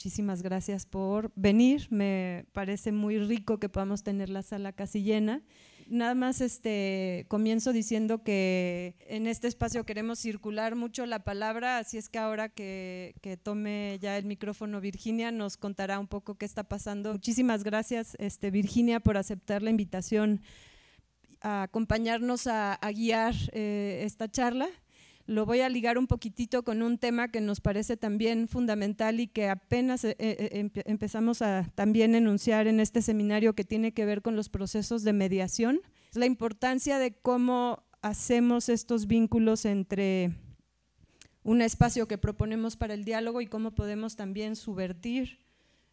muchísimas gracias por venir. Me parece muy rico que podamos tener la sala casi llena. Nada más este, comienzo diciendo que en este espacio queremos circular mucho la palabra, así es que ahora que, tome ya el micrófono Virginia nos contará un poco qué está pasando. Muchísimas gracias este, Virginia por aceptar la invitación a acompañarnos a, guiar eh, esta charla lo voy a ligar un poquitito con un tema que nos parece también fundamental y que apenas eh, eh, eh, empezamos a también enunciar en este seminario que tiene que ver con los procesos de mediación, la importancia de cómo hacemos estos vínculos entre un espacio que proponemos para el diálogo y cómo podemos también subvertir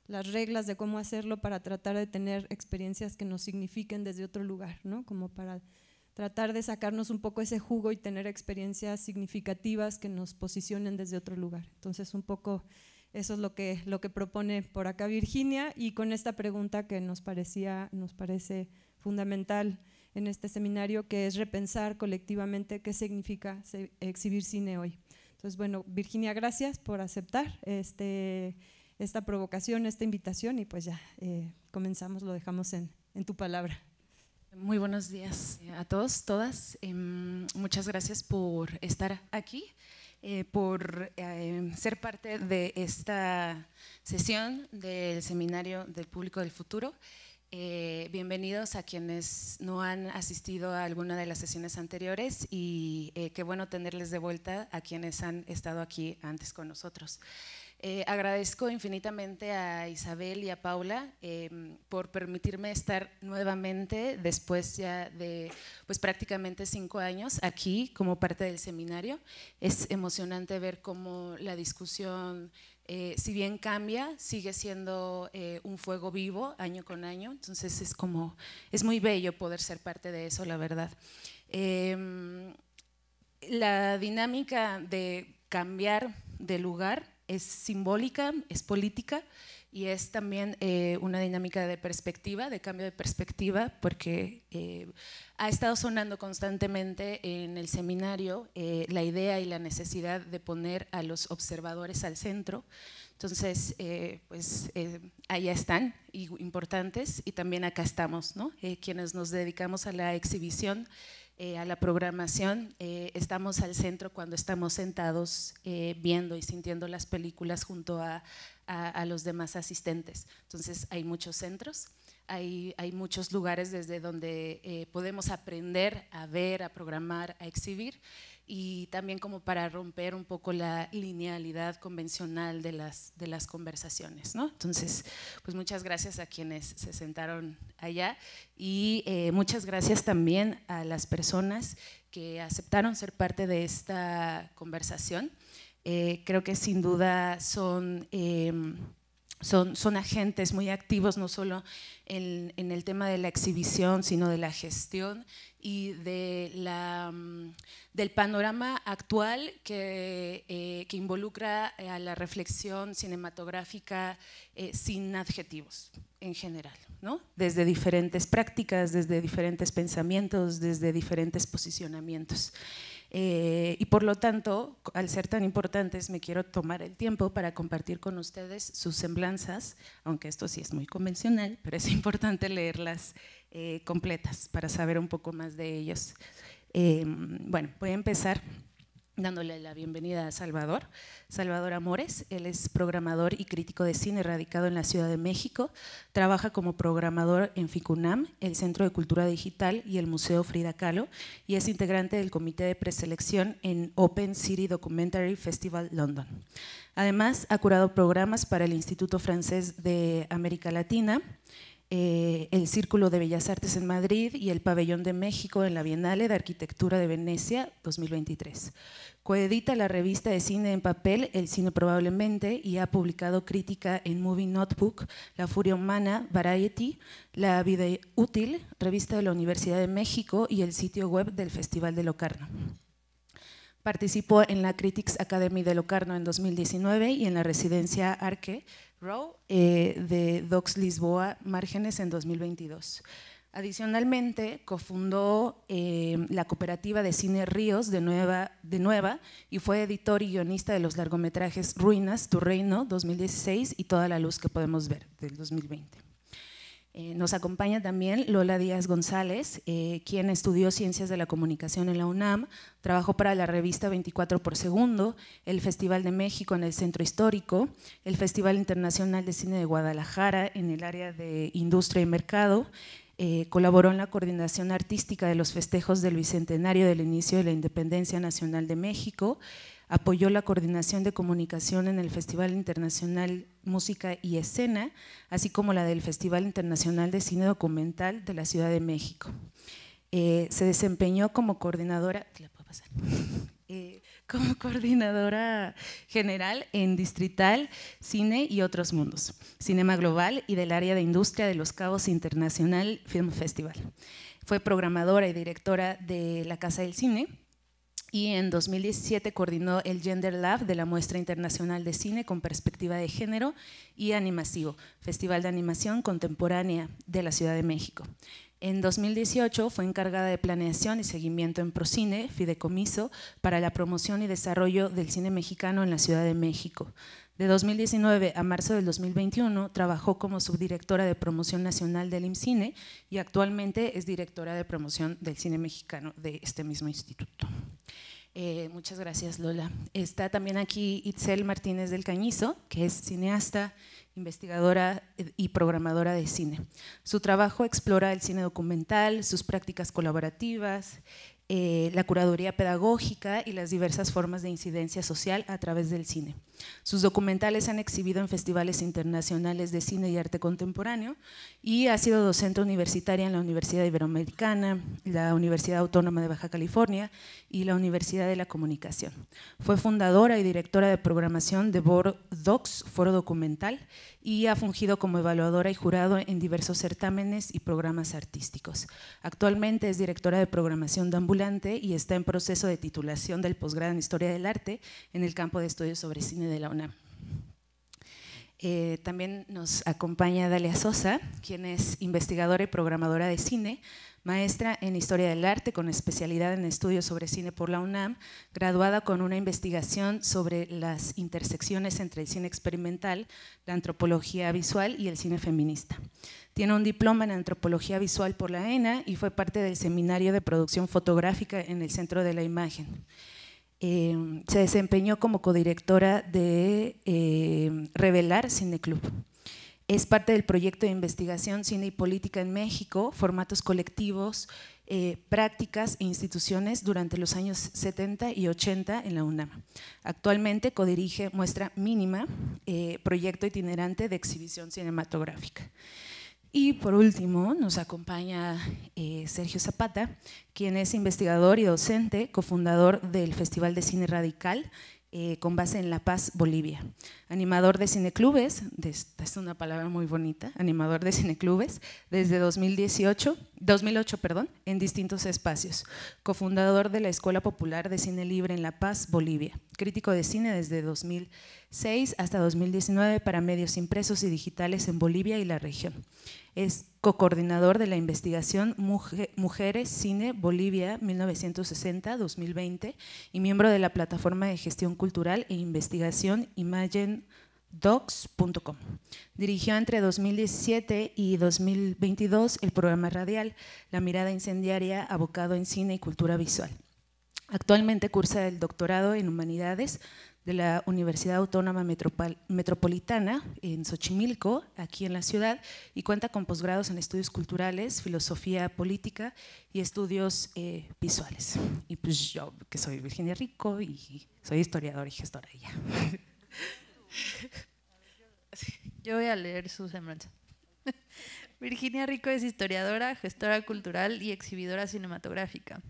las reglas de cómo hacerlo para tratar de tener experiencias que nos signifiquen desde otro lugar, ¿no? Como para tratar de sacarnos un poco ese jugo y tener experiencias significativas que nos posicionen desde otro lugar. Entonces, un poco eso es lo que, lo que propone por acá Virginia y con esta pregunta que nos, parecía, nos parece fundamental en este seminario, que es repensar colectivamente qué significa exhibir cine hoy. Entonces, bueno, Virginia, gracias por aceptar este, esta provocación, esta invitación y pues ya eh, comenzamos, lo dejamos en, en tu palabra. Muy buenos días eh, a todos, todas. Em, muchas gracias por estar aquí, eh, por eh, ser parte de esta sesión del Seminario del Público del Futuro. bienvenidos a quienes no han asistido a alguna de las sesiones anteriores y qué bueno tenerles de vuelta a quienes han estado aquí antes con nosotros. Eh, agradezco infinitamente a Isabel y a Paula em, por permitirme estar nuevamente después ya de pues prácticamente cinco años aquí como parte del seminario. Es emocionante ver cómo la discusión, eh, si bien cambia, sigue siendo eh, un fuego vivo año con año. Entonces es como es muy bello poder ser parte de eso, la verdad. Em, la dinámica de cambiar de lugar es simbólica, es política y es también eh, una dinámica de perspectiva, de cambio de perspectiva, porque eh, ha estado sonando constantemente en el seminario eh, la idea y la necesidad de poner a los observadores al centro. Entonces, pues allá están, y, importantes, y también acá estamos, ¿no? quienes nos dedicamos a la exhibición eh, a la programación. Eh, estamos al centro cuando estamos sentados eh, viendo y sintiendo las películas junto a, los demás asistentes. Entonces hay muchos centros, hay, hay muchos lugares desde donde podemos aprender a ver, a programar, a exhibir y también como para romper un poco la linealidad convencional de las, de las conversaciones. ¿no? Entonces, pues muchas gracias a quienes se sentaron allá y eh, muchas gracias también a las personas que aceptaron ser parte de esta conversación. Eh, creo que sin duda son... Em, son, son, agentes muy activos, no solo en, en, el tema de la exhibición, sino de la gestión y de la, mm, del panorama actual que, eh, que, involucra eh, a la reflexión cinematográfica eh, sin adjetivos en general, ¿no? desde diferentes prácticas, desde diferentes pensamientos, desde diferentes posicionamientos. Eh, y por lo tanto, al ser tan importantes, me quiero tomar el tiempo para compartir con ustedes sus semblanzas, aunque esto sí es muy convencional, pero es importante leerlas eh, completas para saber un poco más de ellos. Em, bueno, voy a empezar dándole la bienvenida a Salvador. Salvador Amores, él es programador y crítico de cine radicado en la Ciudad de México. Trabaja como programador en FICUNAM, el Centro de Cultura Digital y el Museo Frida Kahlo y es integrante del comité de preselección en Open City Documentary Festival London. Además, ha curado programas para el Instituto Francés de América Latina, eh, el Círculo de Bellas Artes en Madrid y el Pabellón de México en la Biennale de Arquitectura de Venecia 2023. Coedita la revista de cine en papel El Cine Probablemente y ha publicado crítica en Movie Notebook, La Furia Humana, Variety, La Vida Útil, revista de la Universidad de México y el sitio web del Festival de Locarno. Participó en la Critics Academy de Locarno en 2019 y en la residencia Arque Row eh, de Docs Lisboa Márgenes en 2022. Adicionalmente, cofundó eh, la cooperativa de cine Ríos de Nueva, de Nueva y fue editor y guionista de los largometrajes Ruinas, Tu Reino 2016 y Toda la Luz que podemos ver del 2020. Eh, nos acompaña también Lola Díaz González, eh, quien estudió Ciencias de la Comunicación en la UNAM, trabajó para la revista 24 por Segundo, el Festival de México en el Centro Histórico, el Festival Internacional de Cine de Guadalajara en el área de Industria y Mercado, eh, colaboró en la coordinación artística de los festejos del Bicentenario del inicio de la Independencia Nacional de México, apoyó la coordinación de comunicación en el Festival Internacional Música y Escena, así como la del Festival Internacional de Cine Documental de la Ciudad de México. Eh, se desempeñó como coordinadora, eh, como coordinadora general en Distrital, Cine y otros mundos, Cinema Global y del área de industria de los Cabos Internacional Film Festival. Fue programadora y directora de La Casa del Cine, y en 2017 coordinó el Gender Lab de la Muestra Internacional de Cine con Perspectiva de Género y Animasivo, Festival de Animación Contemporánea de la Ciudad de México. En 2018 fue encargada de planeación y seguimiento en Procine, Fideicomiso, para la promoción y desarrollo del cine mexicano en la Ciudad de México. De 2019 a marzo del 2021 trabajó como subdirectora de promoción nacional del IMCINE y actualmente es directora de promoción del cine mexicano de este mismo instituto. Eh, muchas gracias, Lola. Está también aquí Itzel Martínez del Cañizo, que es cineasta, investigadora y programadora de cine. Su trabajo explora el cine documental, sus prácticas colaborativas, eh, la curaduría pedagógica y las diversas formas de incidencia social a través del cine. Sus documentales han exhibido en festivales internacionales de cine y arte contemporáneo y ha sido docente universitaria en la Universidad Iberoamericana, la Universidad Autónoma de Baja California y la Universidad de la Comunicación. Fue fundadora y directora de programación de Board Docs, Foro Documental, y ha fungido como evaluadora y jurado en diversos certámenes y programas artísticos. Actualmente es directora de programación de Ambul y está en proceso de titulación del posgrado en Historia del Arte en el campo de estudios sobre cine de la UNAM. Eh, también nos acompaña Dalia Sosa, quien es investigadora y programadora de cine, maestra en Historia del Arte con especialidad en estudios sobre cine por la UNAM, graduada con una investigación sobre las intersecciones entre el cine experimental, la antropología visual y el cine feminista. Tiene un diploma en antropología visual por la ENA y fue parte del seminario de producción fotográfica en el Centro de la Imagen. Eh, se desempeñó como codirectora de eh, Revelar Cineclub. Es parte del proyecto de investigación Cine y Política en México, formatos colectivos, eh, prácticas e instituciones durante los años 70 y 80 en la UNAM. Actualmente codirige Muestra Mínima, eh, proyecto itinerante de exhibición cinematográfica. Y por último, nos acompaña eh, Sergio Zapata, quien es investigador y docente, cofundador del Festival de Cine Radical eh, con base en La Paz, Bolivia. Animador de cineclubes, esta es una palabra muy bonita, animador de cineclubes desde 2018, 2008 perdón, en distintos espacios. Cofundador de la Escuela Popular de Cine Libre en La Paz, Bolivia. Crítico de cine desde 2006 hasta 2019 para medios impresos y digitales en Bolivia y la región es co-coordinador de la investigación Mujeres Cine Bolivia 1960-2020 y miembro de la plataforma de gestión cultural e investigación Imagen Dirigió entre 2017 y 2022 el programa radial La mirada incendiaria abocado en cine y cultura visual. Actualmente cursa el doctorado en humanidades de la Universidad Autónoma Metropolitana en Xochimilco, aquí en la ciudad, y cuenta con posgrados en estudios culturales, filosofía política y estudios eh, visuales. Y pues yo, que soy Virginia Rico y soy historiadora y gestora ya. Yo voy a leer su semblanza. Virginia Rico es historiadora, gestora cultural y exhibidora cinematográfica.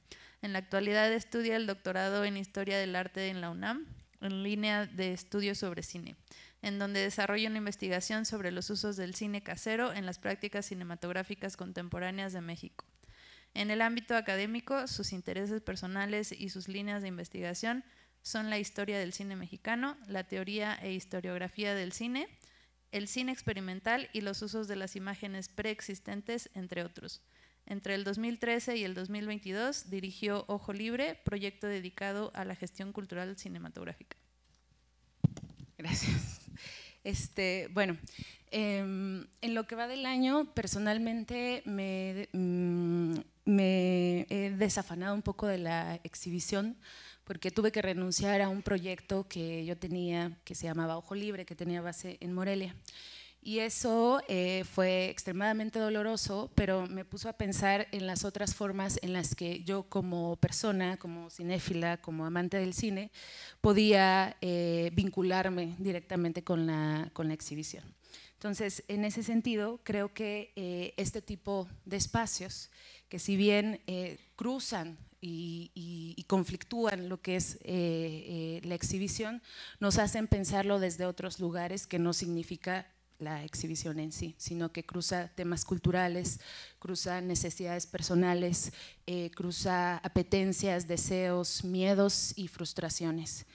En la actualidad estudia el doctorado en Historia del Arte en la UNAM en línea de estudios sobre cine, en donde desarrolla una investigación sobre los usos del cine casero en las prácticas cinematográficas contemporáneas de México. En el ámbito académico, sus intereses personales y sus líneas de investigación son la historia del cine mexicano, la teoría e historiografía del cine, el cine experimental y los usos de las imágenes preexistentes, entre otros. Entre el 2013 y el 2022 dirigió Ojo Libre, proyecto dedicado a la gestión cultural cinematográfica. Gracias. Este, bueno, em, en lo que va del año, personalmente mm, me he desafanado un poco de la exhibición porque tuve que renunciar a un proyecto que yo tenía que se llamaba Ojo Libre, que tenía base en Morelia. Y eso eh, fue extremadamente doloroso, pero me puso a pensar en las otras formas en las que yo como persona, como cinéfila, como amante del cine, podía eh, vincularme directamente con la, con la, exhibición. Entonces, en ese sentido, creo que eh, este tipo de espacios, que si bien cruzan y, conflictúan lo que es la exhibición, nos hacen pensarlo desde otros lugares que no significa la exhibición en sí, sino que cruza temas culturales, cruza necesidades personales, eh, cruza apetencias, deseos, miedos y frustraciones.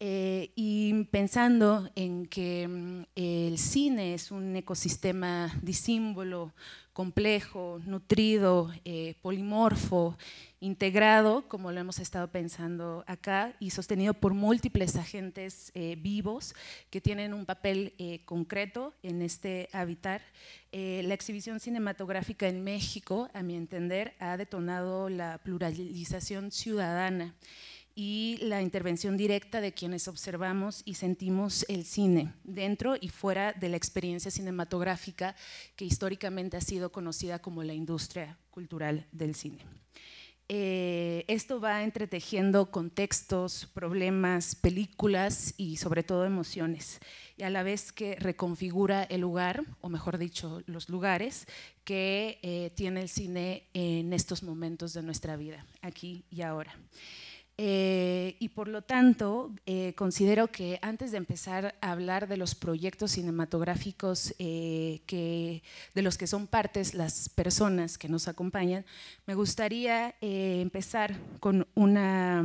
Eh, y pensando en que mm, el cine es un ecosistema disímbolo, complejo, nutrido, eh, polimorfo, integrado, como lo hemos estado pensando acá, y sostenido por múltiples agentes eh, vivos que tienen un papel eh, concreto en este hábitat, eh, la exhibición cinematográfica en México, a mi entender, ha detonado la pluralización ciudadana y la intervención directa de quienes observamos y sentimos el cine, dentro y fuera de la experiencia cinematográfica que históricamente ha sido conocida como la industria cultural del cine. Eh, esto va entretejiendo contextos, problemas, películas y sobre todo emociones, y a la vez que reconfigura el lugar, o mejor dicho, los lugares que eh, tiene el cine en estos momentos de nuestra vida, aquí y ahora. Eh, y por lo tanto, eh, considero que antes de empezar a hablar de los proyectos cinematográficos eh, que, de los que son partes las personas que nos acompañan, me gustaría empezar con una,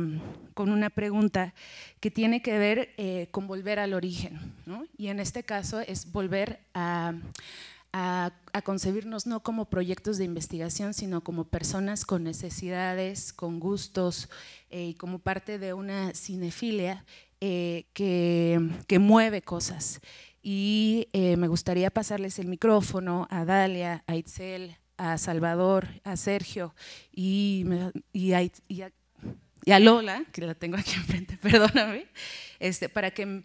con una pregunta que tiene que ver con volver al origen. Y en este caso es volver a, a, concebirnos no como proyectos de investigación, sino como personas con necesidades, con gustos, eh, y como parte de una cinefilia eh, que, mueve cosas y eh, me gustaría pasarles el micrófono a Dalia, a Itzel, a Salvador, a Sergio y, y, a, Lola, que la tengo aquí enfrente, perdóname, este, para, que,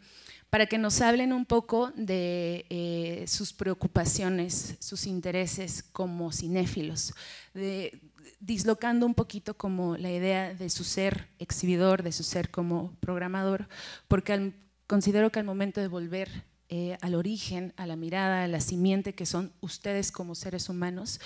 para que nos hablen un poco de sus preocupaciones, sus intereses como cinéfilos, de dislocando un poquito como la idea de su ser exhibidor, de su ser como programador, porque considero que al momento de volver eh, al origen, a la mirada, a la simiente que son ustedes como seres humanos,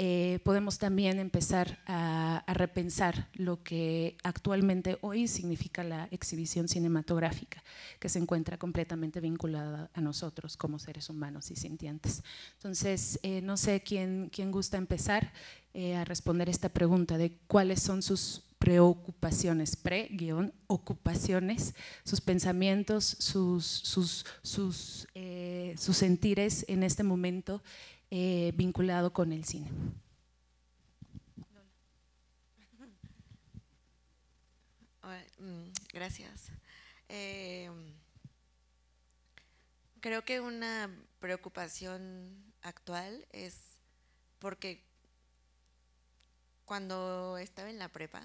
eh, podemos también empezar a, repensar lo que actualmente hoy significa la exhibición cinematográfica, que se encuentra completamente vinculada a nosotros como seres humanos y sintientes. Entonces, eh, no sé quién, quién gusta empezar. Eh, a responder esta pregunta de cuáles son sus preocupaciones, pre-ocupaciones, sus pensamientos, sus, sus, sus, eh, sentires en este momento eh, vinculado con el cine. Mm, gracias. creo que una preocupación actual es porque cuando estaba en la prepa,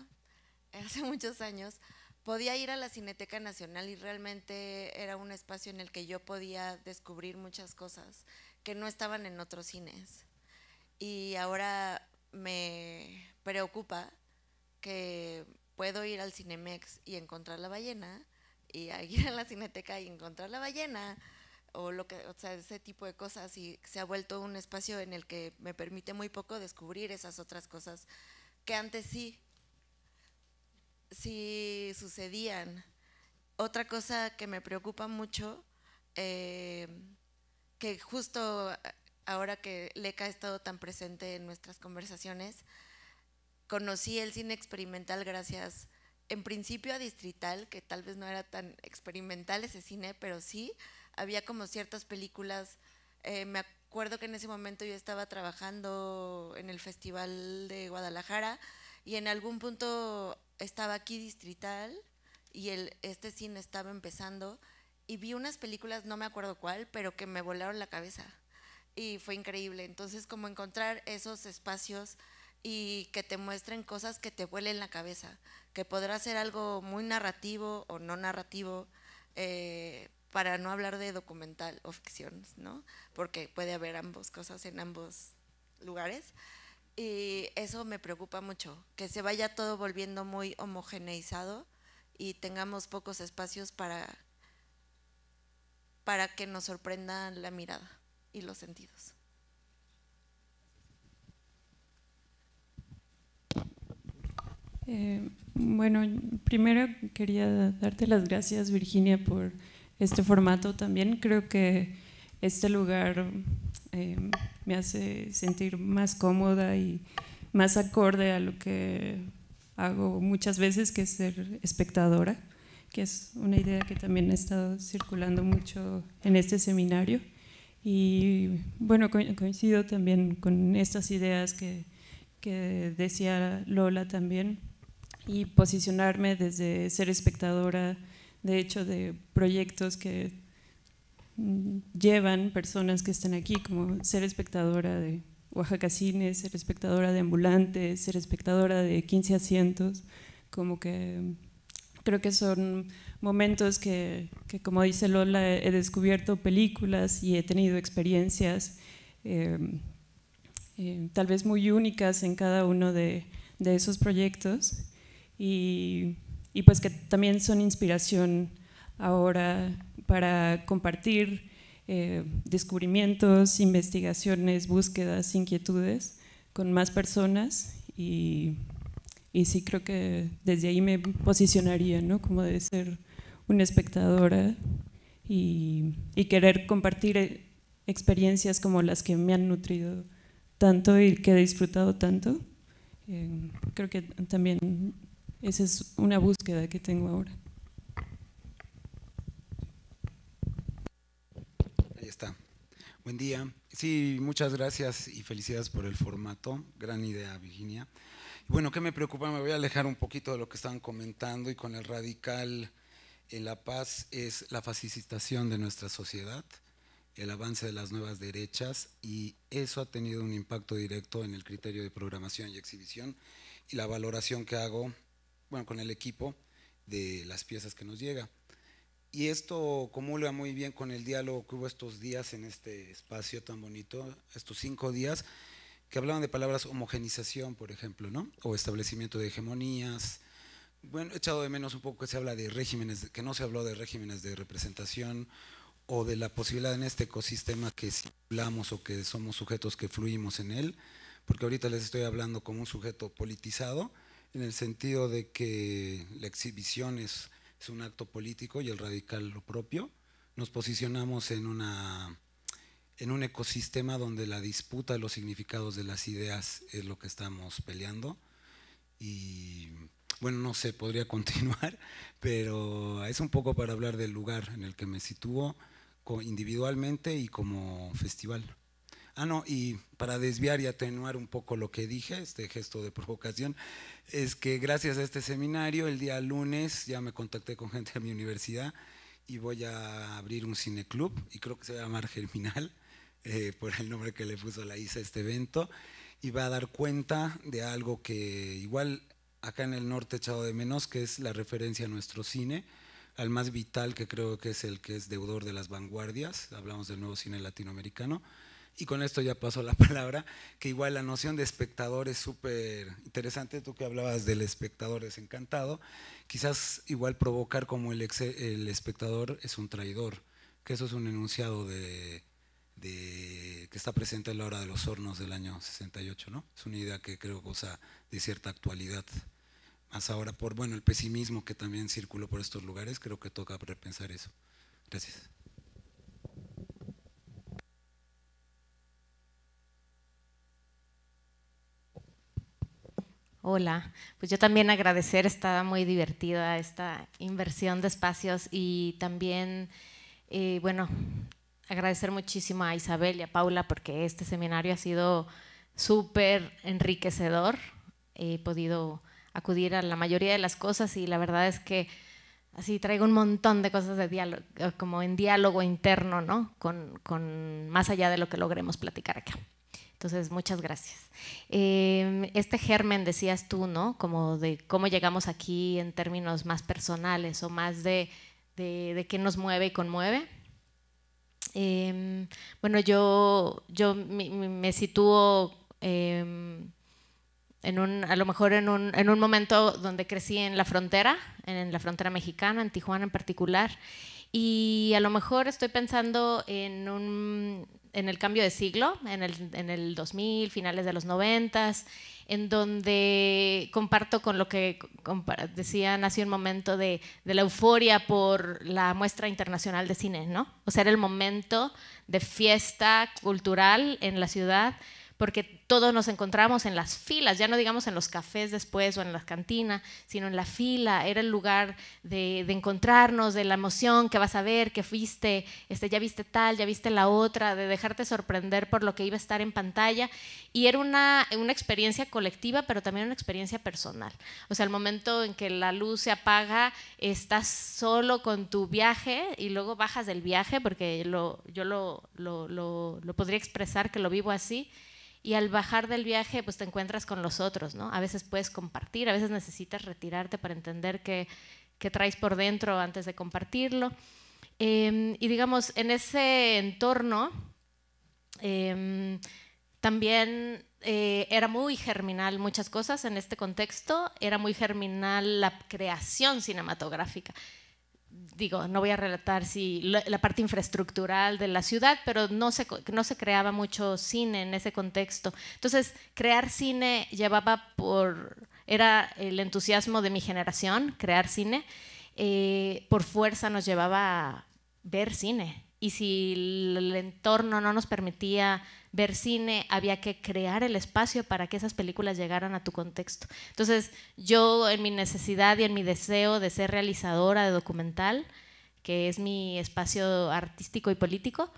hace muchos años, podía ir a la Cineteca Nacional y realmente era un espacio en el que yo podía descubrir muchas cosas que no estaban en otros cines. Y ahora me preocupa que puedo ir al Cinemex y encontrar la ballena, y ir a la Cineteca y encontrar la ballena, o lo que, o sea, ese tipo de cosas y se ha vuelto un espacio en el que me permite muy poco descubrir esas otras cosas que antes sí, sí sucedían. Otra cosa que me preocupa mucho, eh, que justo ahora que Leca ha estado tan presente en nuestras conversaciones, conocí el cine experimental gracias en principio a Distrital, que tal vez no era tan experimental ese cine, pero sí había como ciertas películas. Eh, me acuerdo que en ese momento yo estaba trabajando en el Festival de Guadalajara y en algún punto estaba aquí distrital y el, este cine estaba empezando y vi unas películas, no me acuerdo cuál, pero que me volaron la cabeza y fue increíble. Entonces, como encontrar esos espacios y que te muestren cosas que te vuelen la cabeza, que podrá ser algo muy narrativo o no narrativo, eh, para no hablar de documental o ficción, ¿no? Porque puede haber ambas cosas en ambos lugares. Y eso me preocupa mucho, que se vaya todo volviendo muy homogeneizado y tengamos pocos espacios para, para que nos sorprenda la mirada y los sentidos. Eh, bueno, primero quería darte las gracias, Virginia, por este formato también. Creo que este lugar eh, me hace sentir más cómoda y más acorde a lo que hago muchas veces, que es ser espectadora, que es una idea que también ha estado circulando mucho en este seminario. Y bueno, coincido también con estas ideas que, que decía Lola también, y posicionarme desde ser espectadora de hecho, de proyectos que mm, llevan personas que están aquí, como ser espectadora de Oaxaca Cine, ser espectadora de Ambulantes ser espectadora de 15 asientos, como que mm, creo que son momentos que, como dice Lola, he descubierto películas y he tenido experiencias em, em, tal vez muy únicas en cada uno de, de esos proyectos y y pues que también son inspiración ahora para compartir eh, descubrimientos, investigaciones, búsquedas, inquietudes con más personas y, sí creo que desde ahí me posicionaría, ¿no? Como de ser una espectadora y, y querer compartir eh, experiencias como las que me han nutrido tanto y que he disfrutado tanto. Eh, creo que también esa es una búsqueda que tengo ahora. Ahí está. Buen día. Sí, muchas gracias y felicidades por el formato. Gran idea, Virginia. Bueno, ¿qué me preocupa? Me voy a alejar un poquito de lo que estaban comentando y con el radical en la paz es la facilitación de nuestra sociedad, el avance de las nuevas derechas y eso ha tenido un impacto directo en el criterio de programación y exhibición y la valoración que hago bueno, con el equipo de las piezas que nos llega. Y esto comula muy bien con el diálogo que hubo estos días en este espacio tan bonito, estos cinco días, que hablaban de palabras homogenización, por ejemplo, ¿no? O establecimiento de hegemonías. Bueno, he echado de menos un poco que se habla de regímenes, que no se habló de regímenes de representación o de la posibilidad en este ecosistema que hablamos o que somos sujetos que fluimos en él, porque ahorita les estoy hablando como un sujeto politizado, en el sentido de que la exhibición es, un acto político y el radical lo propio. Nos posicionamos en, una, en un ecosistema donde la disputa de los significados de las ideas es lo que estamos peleando. Y bueno, no sé, podría continuar, pero es un poco para hablar del lugar en el que me sitúo individualmente y como festival. Ah, no, y para desviar y atenuar un poco lo que dije, este gesto de provocación, es que gracias a este seminario, el día lunes ya me contacté con gente de mi universidad y voy a abrir un cineclub, y creo que se va a llamar Germinal, eh, por el nombre que le puso la ISA a este evento, y va a dar cuenta de algo que igual acá en el norte echado de menos, que es la referencia a nuestro cine, al más vital que creo que es el que es deudor de las vanguardias, hablamos del nuevo cine latinoamericano, y con esto ya paso la palabra, que igual la noción de espectador es súper interesante, tú que hablabas del espectador desencantado, quizás igual provocar como el, el espectador es un traidor, que eso es un enunciado de, que está presente a la hora de los hornos del año 68, ¿no? Es una idea que creo goza de cierta actualidad. Más ahora por, bueno, el pesimismo que también circuló por estos lugares, creo que toca repensar eso. Gracias. Hola, pues yo también agradecer, está muy divertida esta inversión de espacios y también, eh, bueno, agradecer muchísimo a Isabel y a Paula porque este seminario ha sido súper enriquecedor. He podido acudir a la mayoría de las cosas y la verdad es que así traigo un montón de cosas de diálogo, como en diálogo interno, ¿no? Con, con más allá de lo que logremos platicar acá. Entonces, muchas gracias. Em, este germen decías tú, ¿no? Como de cómo llegamos aquí en términos más personales o más de, de, qué nos mueve y conmueve. Em, bueno, yo, yo me, sitúo em, en un, a lo mejor en un, en un, momento donde crecí en la frontera, en la frontera mexicana, en Tijuana en particular, y a lo mejor estoy pensando en un en el cambio de siglo, en el, 2000, finales de los 90, en donde comparto con lo que decían hace un momento de, de, la euforia por la muestra internacional de cine, ¿no? O sea, era el momento de fiesta cultural en la ciudad porque todos nos encontramos en las filas, ya no digamos en los cafés después o en las cantinas, sino en la fila, era el lugar de, encontrarnos, de la emoción que vas a ver, que fuiste, este, ya viste tal, ya viste la otra, de dejarte sorprender por lo que iba a estar en pantalla. Y era una, una experiencia colectiva, pero también una experiencia personal. O sea, el momento en que la luz se apaga, estás solo con tu viaje y luego bajas del viaje, porque lo, yo lo, lo, lo, lo podría expresar que lo vivo así y al bajar del viaje pues te encuentras con los otros, ¿no? A veces puedes compartir, a veces necesitas retirarte para entender qué, traes por dentro antes de compartirlo. Em, y digamos, en ese entorno em, también eh, era muy germinal muchas cosas en este contexto, era muy germinal la creación cinematográfica digo, no voy a relatar si la, parte infraestructural de la ciudad, pero no se, no se creaba mucho cine en ese contexto. Entonces, crear cine llevaba por, era el entusiasmo de mi generación, crear cine, eh, por fuerza nos llevaba a ver cine. Y si el entorno no nos permitía ver cine, había que crear el espacio para que esas películas llegaran a tu contexto. Entonces, yo en mi necesidad y en mi deseo de ser realizadora de documental, que es mi espacio artístico y político,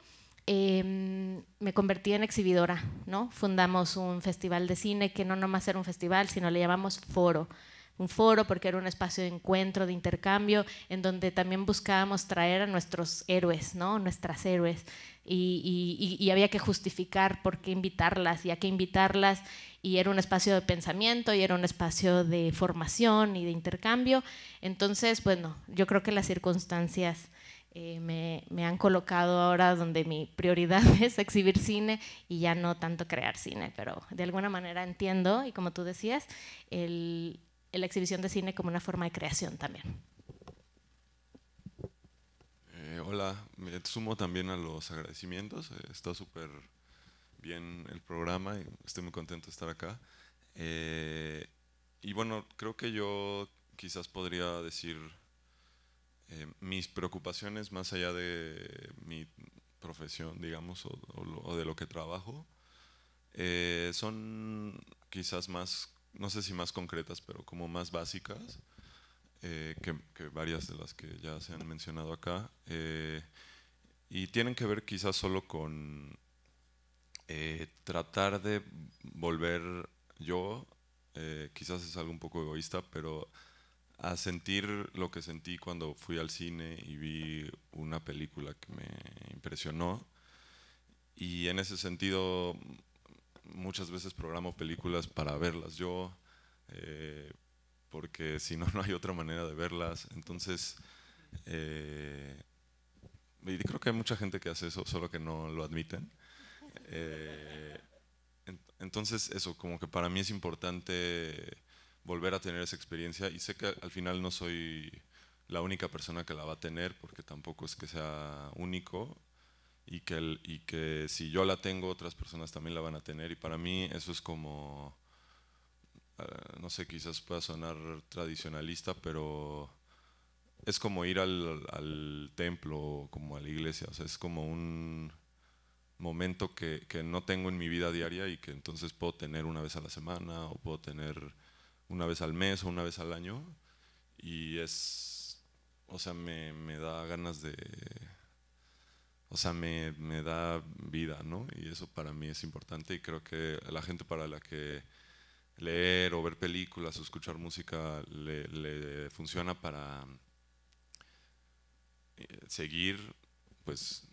em, me convertí en exhibidora, ¿no? Fundamos un festival de cine que no nomás era un festival, sino le llamamos foro. Un foro porque era un espacio de encuentro, de intercambio, en donde también buscábamos traer a nuestros héroes, ¿no? Nuestras héroes y, había que justificar por qué invitarlas y a qué invitarlas, y era un espacio de pensamiento y era un espacio de formación y de intercambio. Entonces, bueno, yo creo que las circunstancias eh, me, han colocado ahora donde mi prioridad es exhibir cine y ya no tanto crear cine, pero de alguna manera entiendo, y como tú decías, la exhibición de cine como una forma de creación también. Eh, hola, me sumo también a los agradecimientos. Eh, está súper bien el programa y estoy muy contento de estar acá. Eh, y bueno, creo que yo quizás podría decir mis preocupaciones más allá de mi profesión, digamos, o de lo que trabajo, son quizás más, no sé si más concretas, pero como más básicas. Eh, que, varias de las que ya se han mencionado acá, eh, y tienen que ver quizás solo con eh, tratar de volver yo, quizás es algo un poco egoísta, pero a sentir lo que sentí cuando fui al cine y vi una película que me impresionó. Y en ese sentido, muchas veces programo películas para verlas yo. Eh, porque si no, no hay otra manera de verlas. Entonces, eh, creo que hay mucha gente que hace eso, solo que no lo admiten. Eh, entonces, eso, como que para mí es importante volver a tener esa experiencia y sé que al final no soy la única persona que la va a tener, porque tampoco es que sea único, y que, y que si yo la tengo, otras personas también la van a tener. Y para mí eso es como eh, no sé, quizás pueda sonar tradicionalista, pero es como ir al, templo, como a la iglesia, sea, es como un momento que, no tengo en mi vida diaria y que entonces puedo tener una vez a la semana o puedo tener una vez al mes o una vez al año y es, o sea, me, da ganas de, o sea, me, me, da vida, ¿no? Y eso para mí es importante y creo que la gente para la que leer o ver películas o escuchar música le, funciona para eh, seguir, pues,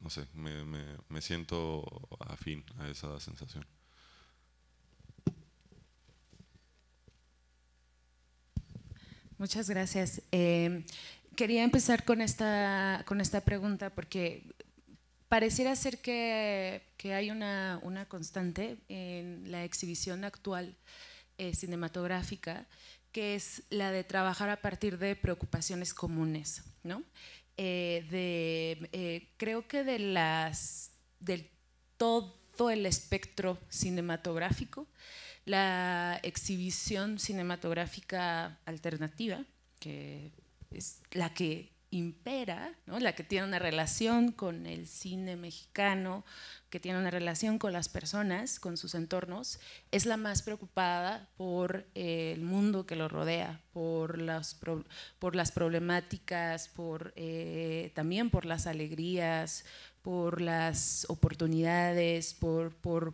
no sé, me, siento afín a esa sensación. Muchas gracias. Eh, quería empezar con esta, con esta pregunta porque pareciera ser que, hay una, constante en la exhibición actual eh, cinematográfica, que es la de trabajar a partir de preocupaciones comunes, ¿no? Eh, de, eh, creo que de las, del todo el espectro cinematográfico, la exhibición cinematográfica alternativa, que es la que impera, ¿no? la que tiene una relación con el cine mexicano, que tiene una relación con las personas, con sus entornos, es la más preocupada por el mundo que lo rodea, por las, por las problemáticas, por, eh, también por las alegrías, por las oportunidades, por, por,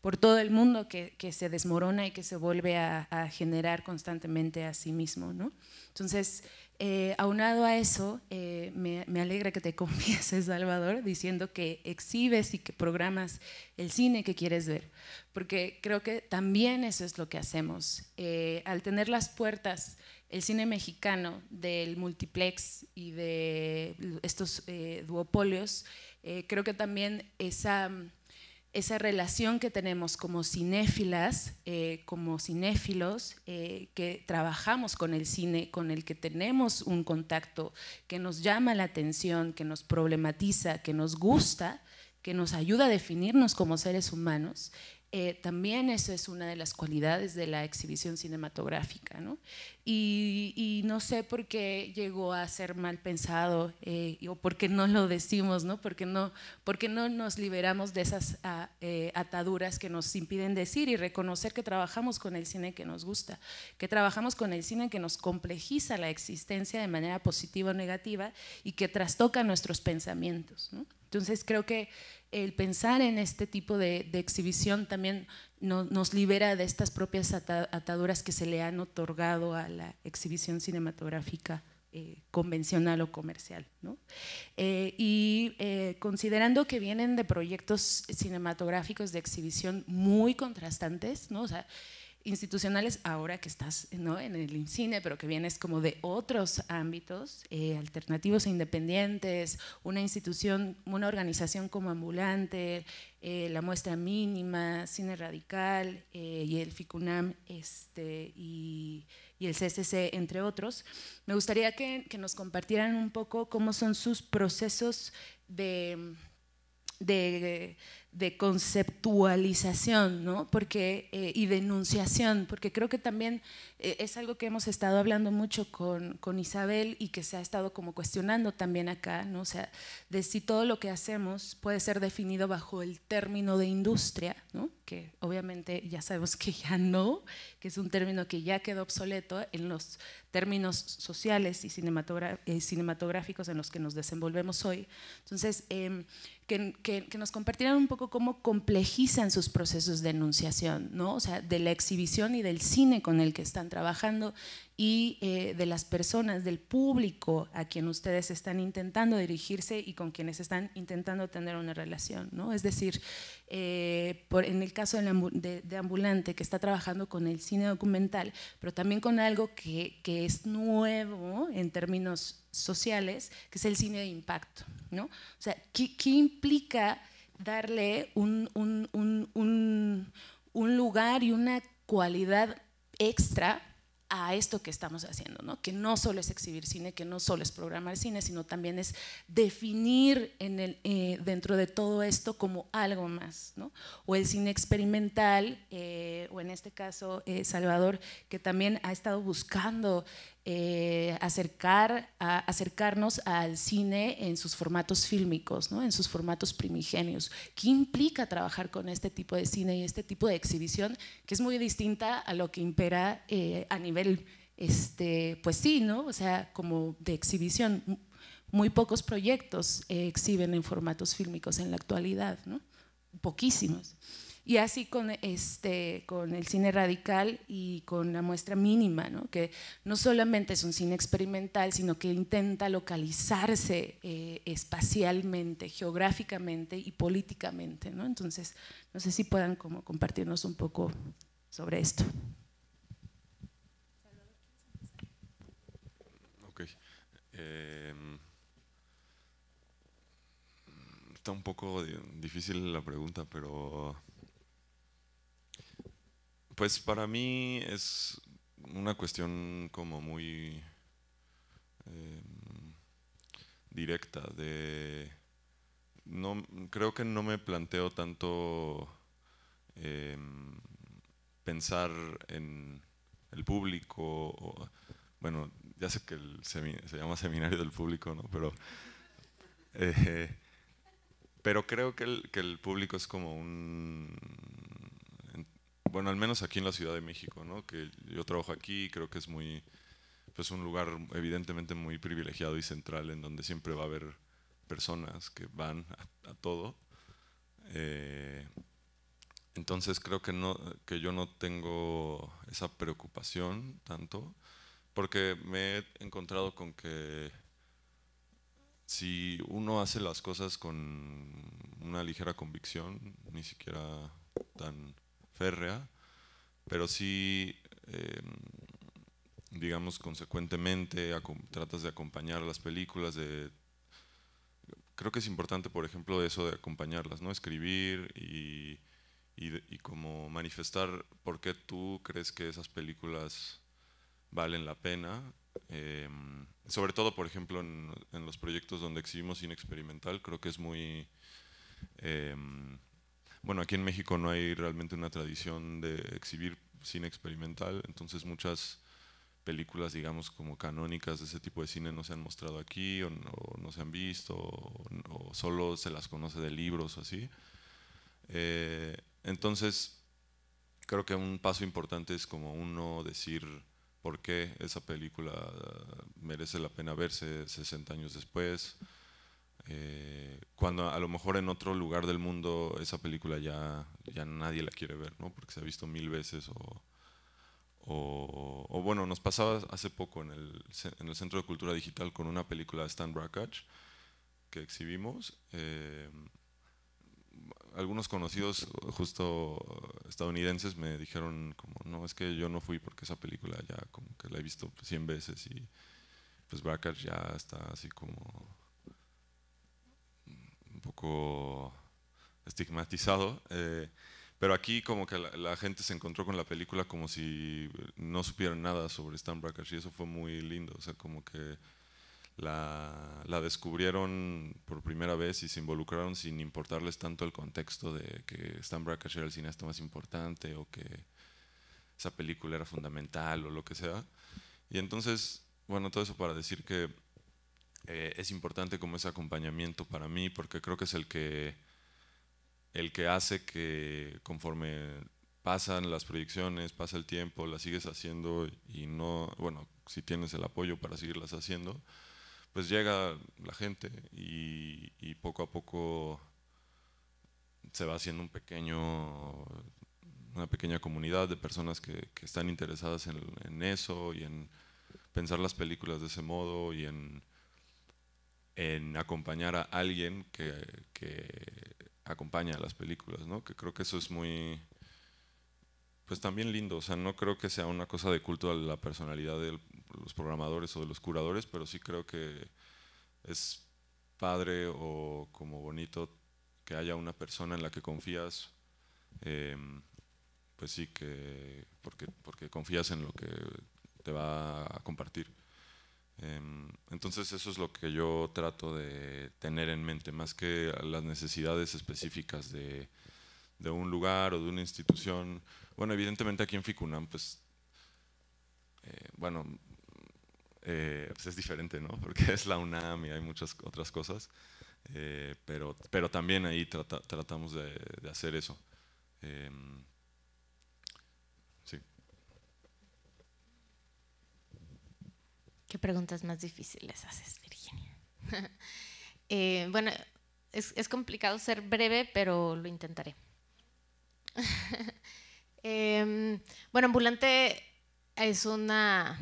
por, todo el mundo que, se desmorona y que se vuelve a, generar constantemente a sí mismo. ¿no? Entonces, eh, aunado a eso, eh, me, alegra que te confieses, Salvador, diciendo que exhibes y que programas el cine que quieres ver, porque creo que también eso es lo que hacemos. Eh, al tener las puertas, el cine mexicano del multiplex y de estos duopolios, creo que también esa esa relación que tenemos como cinéfilas, eh, como cinéfilos, eh, que trabajamos con el cine, con el que tenemos un contacto que nos llama la atención, que nos problematiza, que nos gusta, que nos ayuda a definirnos como seres humanos, eh, también eso es una de las cualidades de la exhibición cinematográfica, ¿no? Y, no sé por qué llegó a ser mal pensado eh, o por qué no lo decimos, ¿no? Porque no, porque no nos liberamos de esas ah, eh, ataduras que nos impiden decir y reconocer que trabajamos con el cine que nos gusta, que trabajamos con el cine que nos complejiza la existencia de manera positiva o negativa y que trastoca nuestros pensamientos, ¿no? Entonces creo que el pensar en este tipo de, exhibición también nos libera de estas propias ataduras que se le han otorgado a la exhibición cinematográfica eh, convencional o comercial. Eh, y eh, considerando que vienen de proyectos cinematográficos de exhibición muy contrastantes, ¿no? O sea, institucionales ahora que estás en el cine, pero que vienes como de otros ámbitos, eh, alternativos e independientes, una institución, una organización como Ambulante, eh, la muestra mínima, Cine Radical eh, y el FICUNAM este, y, el CCC, entre otros. Me gustaría que, que nos compartieran un poco cómo son sus procesos de de conceptualización ¿no? porque, eh, y denunciación, porque creo que también eh, es algo que hemos estado hablando mucho con, Isabel y que se ha estado como cuestionando también acá, ¿no? sea, de si todo lo que hacemos puede ser definido bajo el término de industria, que obviamente ya sabemos que ya no, que es un término que ya quedó obsoleto en los términos sociales y eh, cinematográficos en los que nos desenvolvemos hoy. Entonces, em, que, que nos compartieran un poco cómo complejizan sus procesos de enunciación, ¿no? O sea, de la exhibición y del cine con el que están trabajando y eh, de las personas, del público a quien ustedes están intentando dirigirse y con quienes están intentando tener una relación, ¿no? Es decir, eh, por, en el caso de, Ambulante, que está trabajando con el cine documental, pero también con algo que, que es nuevo en términos sociales, que es el cine de impacto, ¿no? O sea, ¿qué, qué implica darle un, lugar y una cualidad extra a esto que estamos haciendo, ¿no? que no solo es exhibir cine, que no solo es programar cine, sino también es definir en el, eh, dentro de todo esto como algo más. O el cine experimental, eh, o en este caso eh, Salvador, que también ha estado buscando eh, acercar, acercarnos al cine en sus formatos fílmicos, ¿no? en sus formatos primigenios. ¿Qué implica trabajar con este tipo de cine y este tipo de exhibición que es muy distinta a lo que impera eh, a nivel, este, pues sí, o sea, como de exhibición? Muy pocos proyectos eh, exhiben en formatos fílmicos en la actualidad, poquísimos. Y así con, este, con el cine radical y con la muestra mínima, ¿no? que no solamente es un cine experimental, sino que intenta localizarse eh, espacialmente, geográficamente y políticamente. Entonces, no sé si puedan como compartirnos un poco sobre esto. Em, está un poco difícil la pregunta, pero... Pues para mí es una cuestión como muy em, directa de no creo que no me planteo tanto em, pensar en el público bueno ya sé que el se llama seminario del público no pero eh, pero creo que el público es como un bueno, al menos aquí en la Ciudad de México, ¿no? que yo trabajo aquí y creo que es muy, pues un lugar evidentemente muy privilegiado y central en donde siempre va a haber personas que van a, todo. Eh, entonces creo que, no, que yo no tengo esa preocupación tanto, porque me he encontrado con que si uno hace las cosas con una ligera convicción, ni siquiera tan férrea, pero sí, eh, digamos, consecuentemente tratas de acompañar las películas, de... Creo que es importante, por ejemplo, eso de acompañarlas, ¿no? Escribir y, como manifestar por qué tú crees que esas películas valen la pena. Em, sobre todo, por ejemplo, en, los proyectos donde exhibimos cine experimental, creo que es muy... Em, bueno, aquí en México no hay realmente una tradición de exhibir cine experimental, entonces muchas películas, digamos, como canónicas de ese tipo de cine no se han mostrado aquí o no, se han visto o, solo se las conoce de libros o así. Eh, entonces, creo que un paso importante es como uno decir por qué esa película merece la pena verse 60 años después eh, cuando a lo mejor en otro lugar del mundo esa película ya, ya nadie la quiere ver, ¿no? Porque se ha visto mil veces o, bueno, nos pasaba hace poco en el, en el, Centro de Cultura Digital con una película de Stan Brakhage que exhibimos. Eh, algunos conocidos, justo estadounidenses, me dijeron como, no, es que yo no fui porque esa película ya como que la he visto 100 veces y pues Brakhage ya está así como poco estigmatizado, eh, pero aquí como que la, gente se encontró con la película como si no supieran nada sobre Stan Brakhage y eso fue muy lindo, o sea, como que la, descubrieron por primera vez y se involucraron sin importarles tanto el contexto de que Stan Brakhage era el cineasta más importante o que esa película era fundamental o lo que sea. Y entonces, bueno, todo eso para decir que eh, es importante como ese acompañamiento para mí, porque creo que es el que, el que hace que conforme pasan las proyecciones, pasa el tiempo, las sigues haciendo y no, bueno, si tienes el apoyo para seguirlas haciendo, pues llega la gente y, poco a poco se va haciendo un pequeño una pequeña comunidad de personas que, están interesadas en, eso y en pensar las películas de ese modo y en en acompañar a alguien que, acompaña a las películas, ¿no? Que creo que eso es muy, pues también lindo. O sea, no creo que sea una cosa de culto a la personalidad de los programadores o de los curadores, pero sí creo que es padre o como bonito que haya una persona en la que confías. Em, pues sí, que porque, porque confías en lo que te va a compartir. Em, entonces eso es lo que yo trato de tener en mente, más que las necesidades específicas de, un lugar o de una institución. Bueno, evidentemente aquí en Ficunam, pues, eh, bueno, eh, pues, es diferente, ¿no? Porque es la UNAM y hay muchas otras cosas, eh, pero, pero también ahí tratamos de hacer eso. Em, Qué preguntas más difíciles haces, Virginia. Eh, bueno, es, complicado ser breve, pero lo intentaré. Em, bueno, Ambulante es una,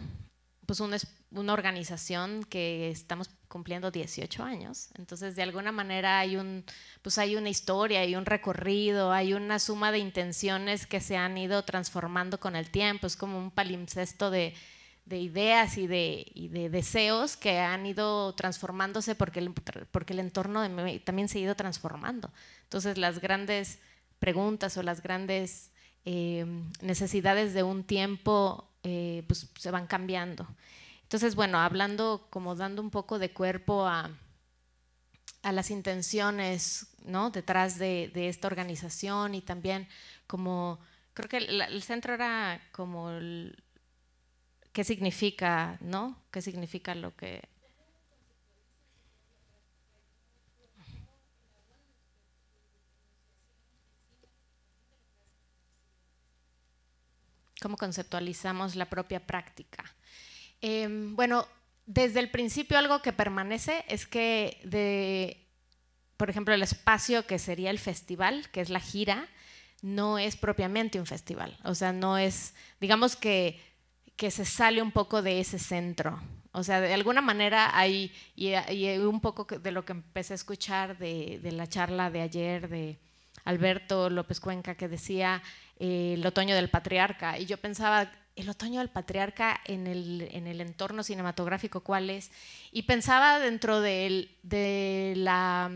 pues una, organización que estamos cumpliendo 18 años, entonces de alguna manera hay, un, pues hay una historia, hay un recorrido, hay una suma de intenciones que se han ido transformando con el tiempo, es como un palimpsesto de, de ideas y de, deseos que han ido transformándose porque el, porque el entorno también se ha ido transformando. Entonces las grandes preguntas o las grandes em, necesidades de un tiempo eh, pues, se van cambiando. Entonces, bueno, hablando como dando un poco de cuerpo a, las intenciones ¿no? detrás de, esta organización y también como, creo que el, el centro era como el, qué significa, ¿no? ¿Qué significa lo que... ¿Cómo conceptualizamos la propia práctica? Em, bueno, desde el principio algo que permanece es que de, por ejemplo, el espacio que sería el festival, que es la gira, no es propiamente un festival. O sea, no es, digamos que que se sale un poco de ese centro. O sea, de alguna manera hay, y, un poco de lo que empecé a escuchar de, la charla de ayer de Alberto López Cuenca que decía eh, el otoño del patriarca. Y yo pensaba, el otoño del patriarca en el, en el entorno cinematográfico, ¿cuál es? Y pensaba dentro de la,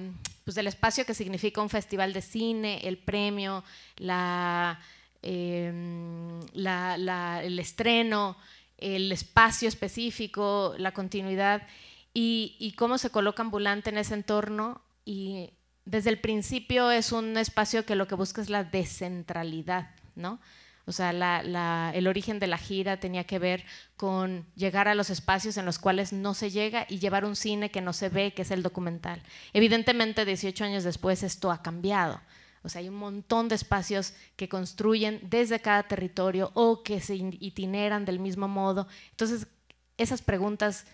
pues, del espacio que significa un festival de cine, el premio, la Em, el estreno, el espacio específico, la continuidad y, cómo se coloca ambulante en ese entorno. Y desde el principio es un espacio que lo que busca es la descentralidad, ¿no? O sea, el origen de la gira tenía que ver con llegar a los espacios en los cuales no se llega y llevar un cine que no se ve, que es el documental. Evidentemente, 18 años después esto ha cambiado. O sea, hay un montón de espacios que construyen desde cada territorio o que se itineran del mismo modo. Entonces, esas preguntas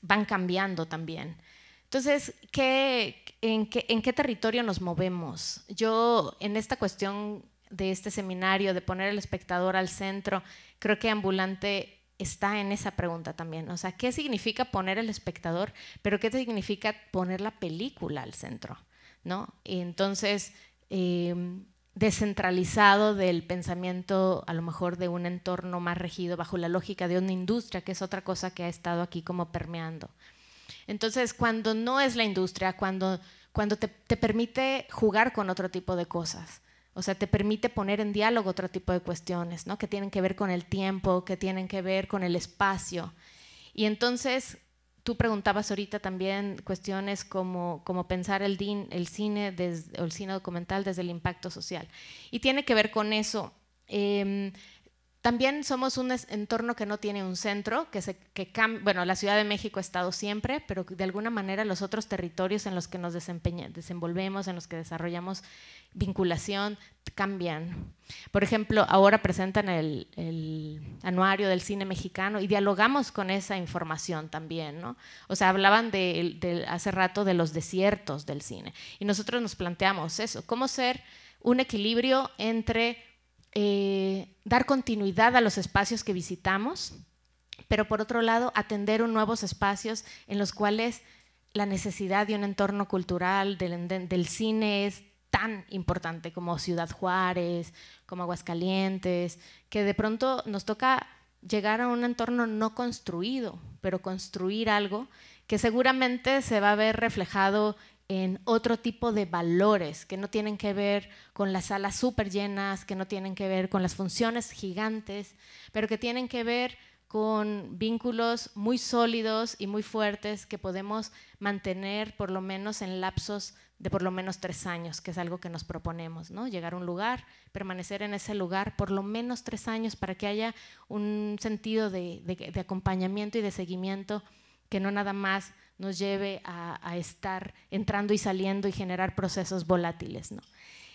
van cambiando también. Entonces, ¿qué, en, qué, territorio nos movemos? Yo, en esta cuestión de este seminario, de poner al espectador al centro, creo que ambulante está en esa pregunta también. O sea, ¿qué significa poner el espectador? Pero ¿qué significa poner la película al centro? Y entonces, em, descentralizado del pensamiento a lo mejor de un entorno más regido bajo la lógica de una industria, que es otra cosa que ha estado aquí como permeando. Entonces, cuando no es la industria, cuando, cuando te, permite jugar con otro tipo de cosas, o sea, te permite poner en diálogo otro tipo de cuestiones, Que tienen que ver con el tiempo, que tienen que ver con el espacio. Y entonces tú preguntabas ahorita también cuestiones como, como pensar el, el cine o el cine documental desde el impacto social. Y tiene que ver con eso. Em, también somos un entorno que no tiene un centro, que, se, bueno, la Ciudad de México ha estado siempre, pero de alguna manera los otros territorios en los que nos desenvolvemos, en los que desarrollamos vinculación, cambian. Por ejemplo, ahora presentan el, anuario del cine mexicano y dialogamos con esa información también, ¿no? O sea, hablaban hace rato de los desiertos del cine y nosotros nos planteamos eso, cómo ser un equilibrio entre eh, dar continuidad a los espacios que visitamos, pero por otro lado atender nuevos espacios en los cuales la necesidad de un entorno cultural, del cine es tan importante como Ciudad Juárez, como Aguascalientes, que de pronto nos toca llegar a un entorno no construido, pero construir algo que seguramente se va a ver reflejado en otro tipo de valores que no tienen que ver con las salas súper llenas, que no tienen que ver con las funciones gigantes, pero que tienen que ver con vínculos muy sólidos y muy fuertes que podemos mantener por lo menos en lapsos de por lo menos tres años, que es algo que nos proponemos, ¿no? Llegar a un lugar, permanecer en ese lugar por lo menos tres años para que haya un sentido de, de acompañamiento y de seguimiento que no nada más nos lleve a, estar entrando y saliendo y generar procesos volátiles. ¿no?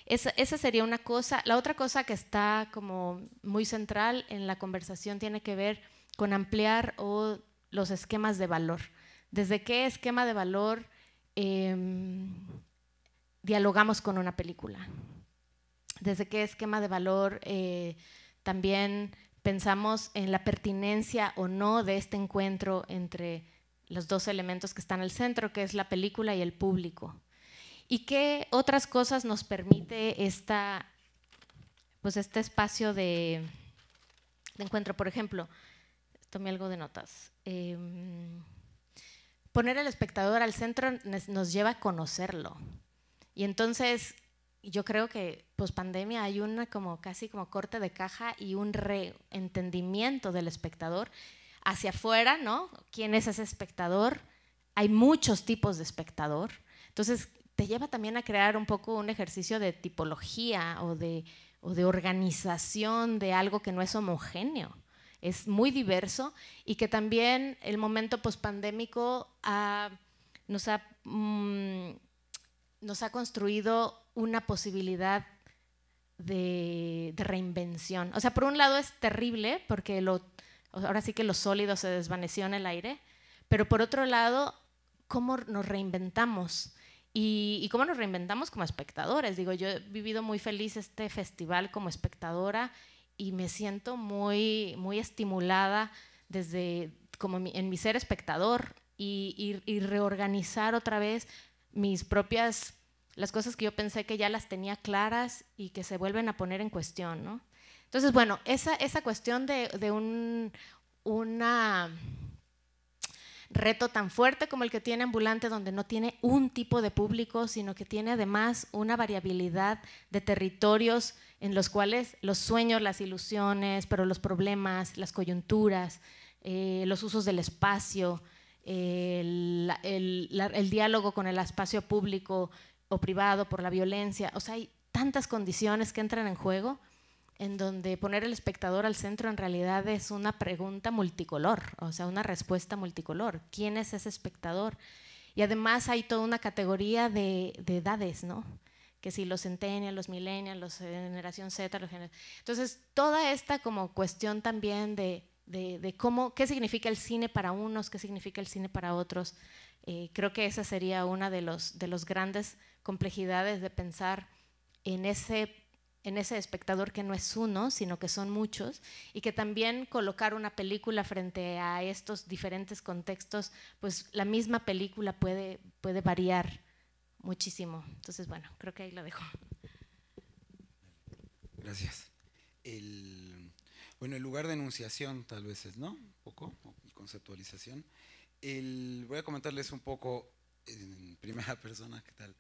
Esa, sería una cosa. La otra cosa que está como muy central en la conversación tiene que ver con ampliar o los esquemas de valor. ¿Desde qué esquema de valor em, dialogamos con una película? ¿Desde qué esquema de valor eh, también pensamos en la pertinencia o no de este encuentro entre los dos elementos que están al centro, que es la película y el público. ¿Y qué otras cosas nos permite esta, pues este espacio de, encuentro? Por ejemplo, tomé algo de notas. Em, poner al espectador al centro nos lleva a conocerlo. Y entonces yo creo que pues pandemia hay una como casi como corte de caja y un reentendimiento del espectador hacia afuera, ¿no? ¿Quién es ese espectador? Hay muchos tipos de espectador. Entonces, te lleva también a crear un poco un ejercicio de tipología o de, organización de algo que no es homogéneo. Es muy diverso y que también el momento pospandémico pandémico mm, nos, ha, construido una posibilidad de, de, reinvención. O sea, por un lado es terrible porque lo, ahora sí que lo sólido se desvaneció en el aire, pero por otro lado, ¿cómo nos reinventamos? Y, cómo nos reinventamos como espectadores. Digo, yo he vivido muy feliz este festival como espectadora y me siento muy, muy estimulada desde como en mi ser espectador y, y reorganizar otra vez mis propias, las cosas que yo pensé que ya las tenía claras y que se vuelven a poner en cuestión, ¿no? Entonces, bueno, esa, cuestión de, un una reto tan fuerte como el que tiene Ambulante, donde no tiene un tipo de público, sino que tiene además una variabilidad de territorios en los cuales los sueños, las ilusiones, pero los problemas, las coyunturas, eh, los usos del espacio, el diálogo con el espacio público o privado por la violencia, o sea, hay tantas condiciones que entran en juego en donde poner el espectador al centro en realidad es una pregunta multicolor, o sea, una respuesta multicolor. ¿Quién es ese espectador? Y además hay toda una categoría de, de edades, ¿no? Que si los centeniales, los millennials, los de generación Z, los generación... Entonces, toda esta como cuestión también de, de, de, cómo, qué significa el cine para unos, qué significa el cine para otros, eh, creo que esa sería una de los, de los grandes complejidades de pensar en ese en ese espectador que no es uno, sino que son muchos, y que también colocar una película frente a estos diferentes contextos, pues la misma película puede, puede variar muchísimo. Entonces, bueno, creo que ahí lo dejo. Gracias. El, bueno, el lugar de enunciación tal vez es, ¿no? Un poco, conceptualización. El, voy a comentarles un poco en primera persona, ¿qué tal?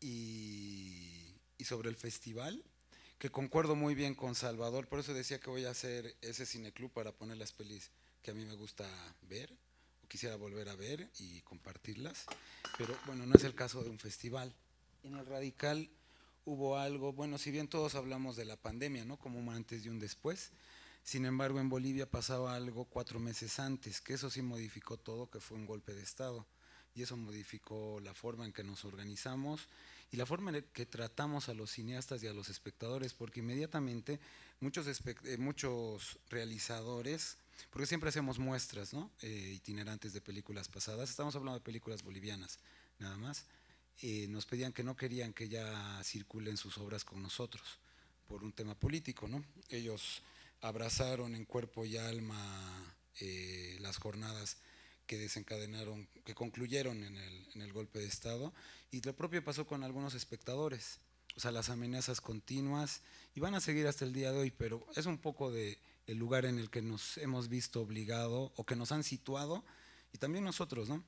Y, y sobre el festival, que concuerdo muy bien con Salvador, por eso decía que voy a hacer ese cineclub para poner las pelis que a mí me gusta ver o quisiera volver a ver y compartirlas, pero bueno, no es el caso de un festival. En el Radical hubo algo, bueno, si bien todos hablamos de la pandemia, ¿no? Como un antes y un después, sin embargo en Bolivia pasaba algo cuatro meses antes, que eso sí modificó todo, que fue un golpe de Estado, y eso modificó la forma en que nos organizamos y la forma en e-, que tratamos a los cineastas y a los espectadores, porque inmediatamente muchos, eh, muchos realizadores, porque siempre hacemos muestras eh, itinerantes de películas pasadas, estamos hablando de películas bolivianas nada más, eh, nos pedían que no querían que ya circulen sus obras con nosotros por un tema político, ¿no? Ellos abrazaron en cuerpo y alma las jornadas que desencadenaron, que concluyeron en el, golpe de Estado. Y lo propio pasó con algunos espectadores. O sea, las amenazas continuas y van a seguir hasta el día de hoy, pero es un poco de el lugar en el que nos hemos visto obligado o que nos han situado y también nosotros, ¿no?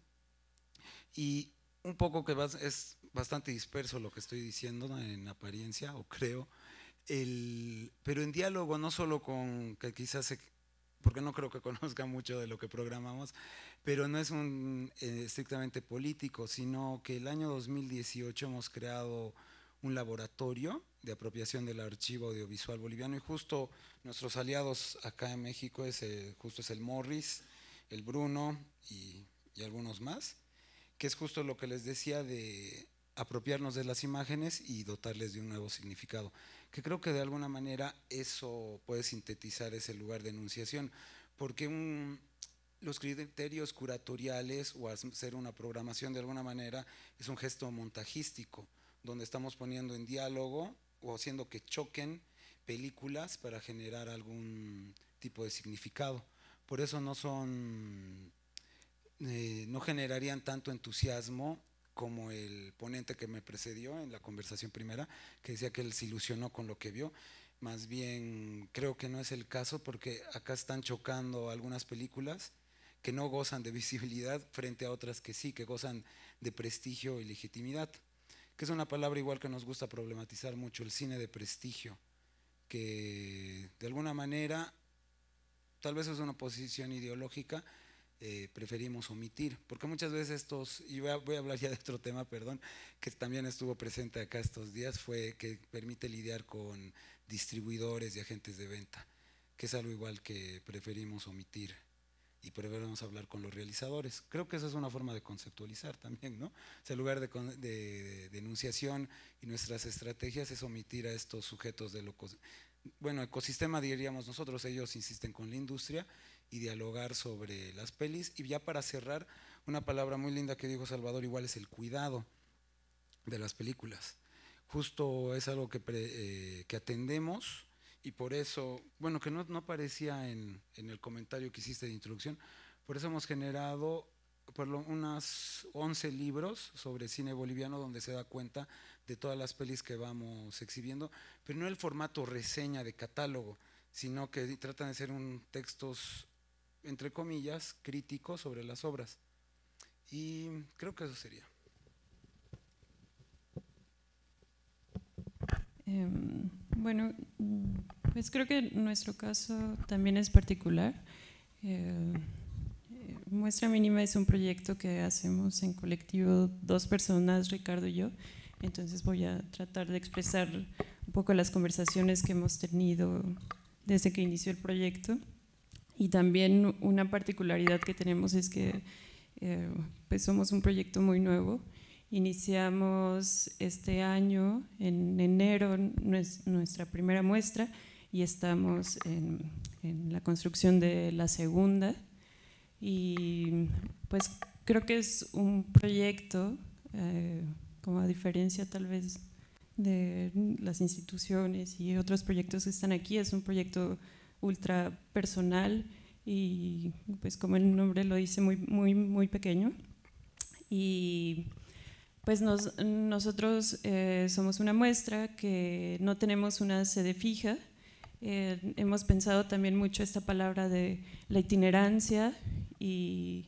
Y un poco que es bastante disperso lo que estoy diciendo en apariencia, o creo, el, pero en diálogo no solo con que quizás se porque no creo que conozca mucho de lo que programamos, pero no es un, eh, estrictamente político, sino que el año 2018 hemos creado un laboratorio de apropiación del archivo audiovisual boliviano y justo nuestros aliados acá en México es eh, justo es el Morris, el Bruno y algunos más, que es justo lo que les decía de apropiarnos de las imágenes y dotarles de un nuevo significado que creo que de alguna manera eso puede sintetizar ese lugar de enunciación, porque los criterios curatoriales o hacer una programación de alguna manera es un gesto montajístico, donde estamos poniendo en diálogo o haciendo que choquen películas para generar algún tipo de significado. Por eso no son, eh, no generarían tanto entusiasmo como el ponente que me precedió en la conversación primera, que decía que él se ilusionó con lo que vio. Más bien creo que no es el caso porque acá están chocando algunas películas que no gozan de visibilidad frente a otras que sí, que gozan de prestigio y legitimidad, que es una palabra igual que nos gusta problematizar mucho, el cine de prestigio, que de alguna manera, tal vez es una posición ideológica, eh, preferimos omitir, porque muchas veces estos, y voy a, hablar ya de otro tema, perdón, que también estuvo presente acá estos días, fue que permite lidiar con distribuidores y agentes de venta, que es algo igual que preferimos omitir y preferimos hablar con los realizadores. Creo que eso es una forma de conceptualizar también, ¿no? O sea, el lugar de, denunciación y nuestras estrategias es omitir a estos sujetos de lo… bueno, ecosistema diríamos nosotros, ellos insisten con la industria, y dialogar sobre las pelis. Y ya para cerrar, una palabra muy linda que dijo Salvador igual es el cuidado de las películas. Justo es algo que, eh, atendemos y por eso, bueno, que no, no aparecía en, el comentario que hiciste de introducción, por eso hemos generado por unas 11 libros sobre cine boliviano donde se da cuenta de todas las pelis que vamos exhibiendo, pero no el formato reseña de catálogo, sino que tratan de ser un, textos entre comillas, crítico sobre las obras. Y creo que eso sería. Em, bueno, pues creo que nuestro caso también es particular. Eh, eh, Muestra Mínima es un proyecto que hacemos en colectivo dos personas, Ricardo y yo. Entonces voy a tratar de expresar un poco las conversaciones que hemos tenido desde que inició el proyecto. Y también una particularidad que tenemos es que eh, pues somos un proyecto muy nuevo. Iniciamos este año, en enero, nuestra primera muestra y estamos en, en la construcción de la segunda. Y pues creo que es un proyecto, eh, como a diferencia tal vez de las instituciones y otros proyectos que están aquí, es un proyecto ultra personal y pues como el nombre lo dice, muy, muy, muy pequeño. Y pues nosotros eh, somos una muestra que no tenemos una sede fija. Eh, hemos pensado también mucho esta palabra de la itinerancia y,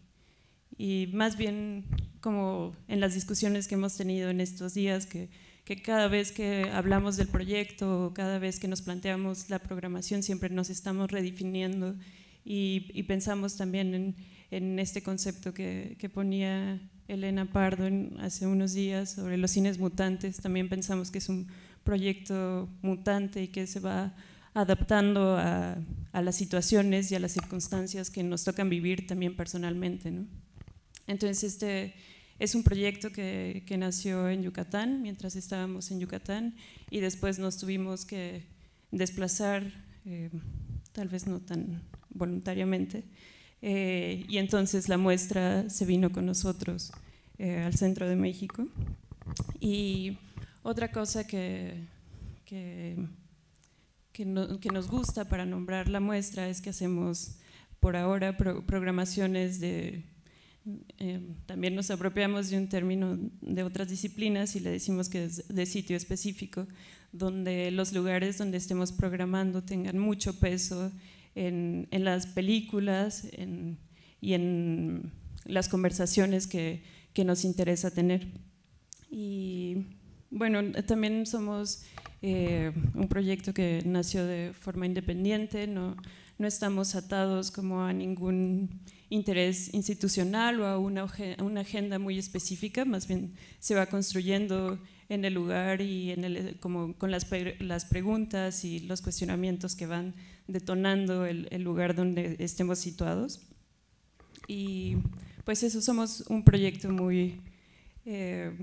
y, más bien como en las discusiones que hemos tenido en estos días que que cada vez que hablamos del proyecto, cada vez que nos planteamos la programación, siempre nos estamos redefiniendo y, pensamos también en, este concepto que, ponía Elena Pardo hace unos días sobre los cines mutantes. También pensamos que es un proyecto mutante y que se va adaptando a, a las situaciones y a las circunstancias que nos tocan vivir también personalmente. ¿no? Entonces, este es un proyecto que, nació en Yucatán, mientras estábamos en Yucatán, y después nos tuvimos que desplazar, eh, tal vez no tan voluntariamente, eh, y entonces la muestra se vino con nosotros eh, al centro de México. Y otra cosa que, que, nos gusta para nombrar la muestra es que hacemos por ahora programaciones de eh, también nos apropiamos de un término de otras disciplinas y le decimos que es de sitio específico, donde los lugares donde estemos programando tengan mucho peso en, las películas y en las conversaciones que, nos interesa tener. Y bueno, también somos eh, un proyecto que nació de forma independiente, no estamos atados como a ningún interés institucional o a una, una, agenda muy específica, más bien se va construyendo en el lugar y en el, como con las, las, preguntas y los cuestionamientos que van detonando el, lugar donde estemos situados. Y pues eso, somos un proyecto muy, eh,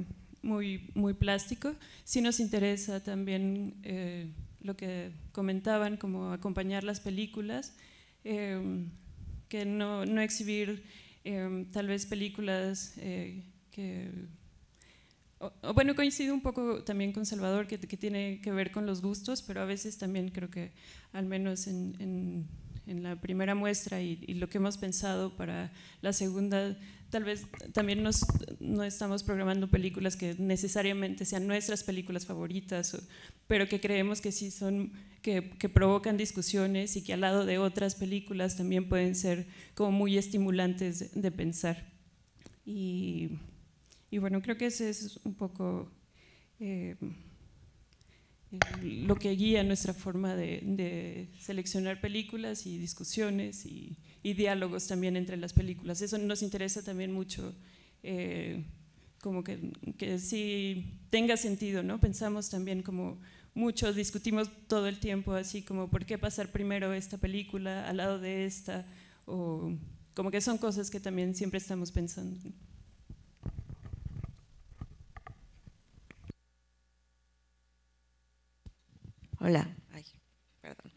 muy, muy plástico. Si nos interesa también eh, lo que comentaban, como acompañar las películas. Eh, no, exhibir em, tal vez películas eh, que... bueno, coincido un poco también con Salvador, que, tiene que ver con los gustos, pero a veces también creo que, al menos en, la primera muestra y, y, lo que hemos pensado para la segunda, tal vez también nos, no estamos programando películas que necesariamente sean nuestras películas favoritas, pero que creemos que sí son, que, que provocan discusiones y que al lado de otras películas también pueden ser como muy estimulantes de, pensar. Y, y, bueno, creo que ese es un poco... Eh, lo que guía nuestra forma de, seleccionar películas y discusiones y, diálogos también entre las películas. Eso nos interesa también mucho, eh, como que, que sí tenga sentido, ¿no? Pensamos también como muchos discutimos todo el tiempo así como por qué pasar primero esta película al lado de esta, o como que son cosas que también siempre estamos pensando. Hola. Ay, perdón.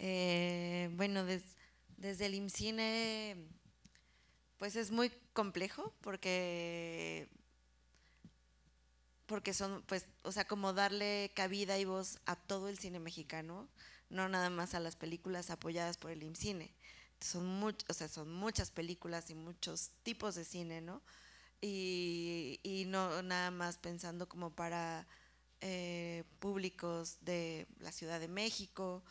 Eh, bueno, desde el IMCINE, pues es muy complejo porque porque son, pues, o sea, como darle cabida y voz a todo el cine mexicano, no nada más a las películas apoyadas por el IMCINE. Son, o sea, son muchas películas y muchos tipos de cine, ¿no? Y, y no nada más pensando como para eh, públicos de la Ciudad de México,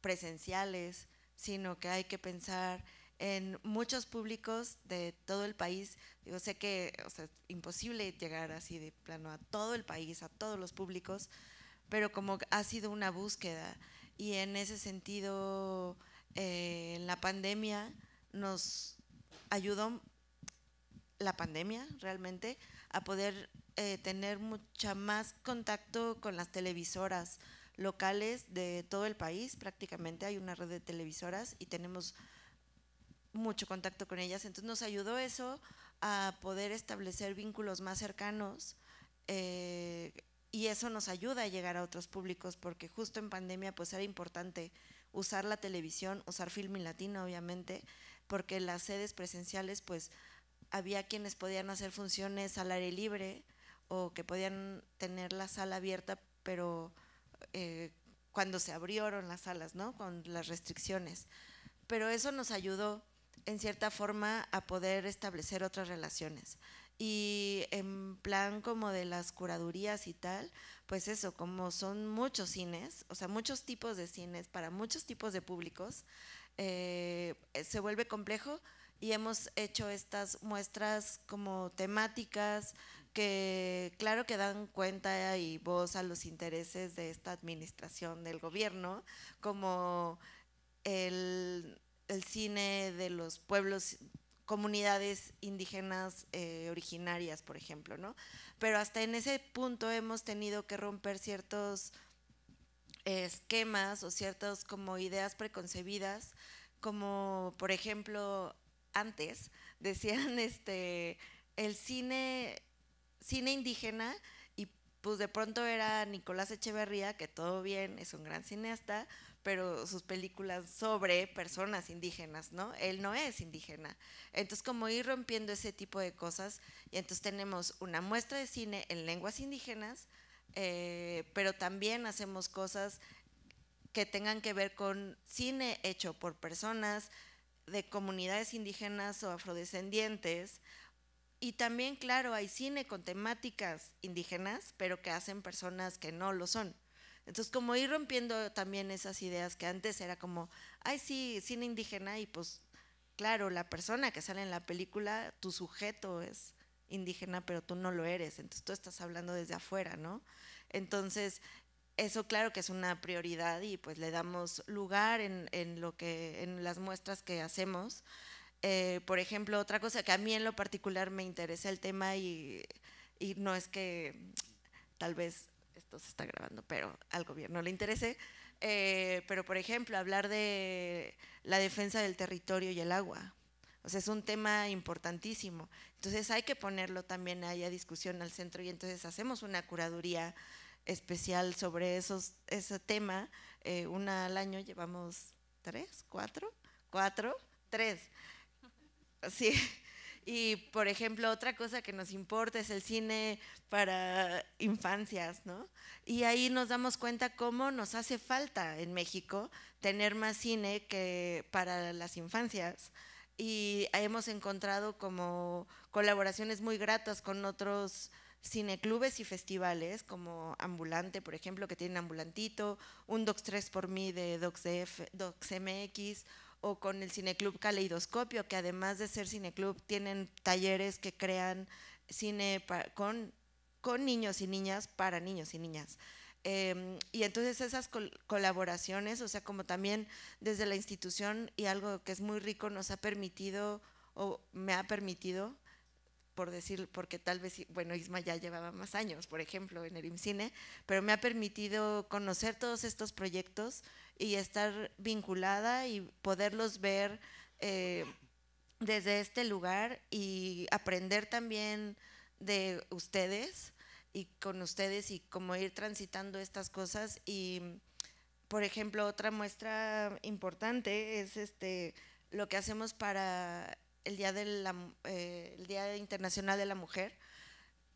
presenciales, sino que hay que pensar en muchos públicos de todo el país. Yo sé que es imposible llegar así de plano a todo el país, a todos los públicos, pero como ha sido una búsqueda y en ese sentido eh, la pandemia nos ayudó, la pandemia realmente, a poder eh, tener mucha más contacto con las televisoras locales de todo el país, prácticamente hay una red de televisoras y tenemos mucho contacto con ellas, entonces nos ayudó eso a poder establecer vínculos más cercanos eh, y eso nos ayuda a llegar a otros públicos porque justo en pandemia pues era importante usar la televisión, usar film y latino obviamente, porque las sedes presenciales pues había quienes podían hacer funciones al aire libre, o que podían tener la sala abierta, pero eh, cuando se abrieron las salas, ¿no? Con las restricciones. Pero eso nos ayudó, en cierta forma, a poder establecer otras relaciones. Y en plan como de las curadurías y tal, pues eso, como son muchos cines, o sea, muchos tipos de cines para muchos tipos de públicos, eh, se vuelve complejo y hemos hecho estas muestras como temáticas, que claro que dan cuenta y voz a los intereses de esta administración del gobierno, como el, cine de los pueblos, comunidades indígenas eh, originarias, por ejemplo, ¿no? Pero hasta en ese punto hemos tenido que romper ciertos esquemas o ciertas como ideas preconcebidas, como por ejemplo antes decían este el cine cine indígena y pues de pronto era Nicolás Echeverría, que todo bien, es un gran cineasta, pero sus películas sobre personas indígenas, ¿no? Él no es indígena. Entonces, como ir rompiendo ese tipo de cosas, y entonces tenemos una muestra de cine en lenguas indígenas, eh, pero también hacemos cosas que tengan que ver con cine hecho por personas de comunidades indígenas o afrodescendientes, y también, claro, hay cine con temáticas indígenas, pero que hacen personas que no lo son. Entonces, como ir rompiendo también esas ideas que antes era como, ay, sí, cine indígena, y pues, claro, la persona que sale en la película, tu sujeto es indígena, pero tú no lo eres, entonces tú estás hablando desde afuera, ¿no? Entonces, eso claro que es una prioridad y pues le damos lugar en, en lo que, en las muestras que hacemos eh, por ejemplo, otra cosa que a mí en lo particular me interesa el tema y, no es que tal vez esto se está grabando, pero al gobierno le interese, eh, pero por ejemplo, hablar de la defensa del territorio y el agua. O sea, es un tema importantísimo. Entonces hay que ponerlo también ahí a discusión al centro y entonces hacemos una curaduría especial sobre esos, ese tema. Eh, una al año llevamos tres, cuatro, cuatro, tres. Sí. Y, por ejemplo, otra cosa que nos importa es el cine para infancias, ¿no? Y ahí nos damos cuenta cómo nos hace falta en México tener más cine que para las infancias. Y hemos encontrado como colaboraciones muy gratas con otros cineclubes y festivales, como Ambulante, por ejemplo, que tiene Ambulantito, un Docs 3 por mí de Docs, Docs MX, o con el Cineclub Caleidoscopio, que además de ser Cineclub, tienen talleres que crean cine con, con niños y niñas para niños y niñas. Em, y entonces esas colaboraciones, o sea, como también desde la institución y algo que es muy rico nos ha permitido, o me ha permitido, por decir, porque tal vez, bueno, Isma ya llevaba más años, por ejemplo, en el IMCINE, pero me ha permitido conocer todos estos proyectos y estar vinculada y poderlos ver eh, desde este lugar y aprender también de ustedes y con ustedes y cómo ir transitando estas cosas y por ejemplo otra muestra importante es este lo que hacemos para el día de eh, el día internacional de la mujer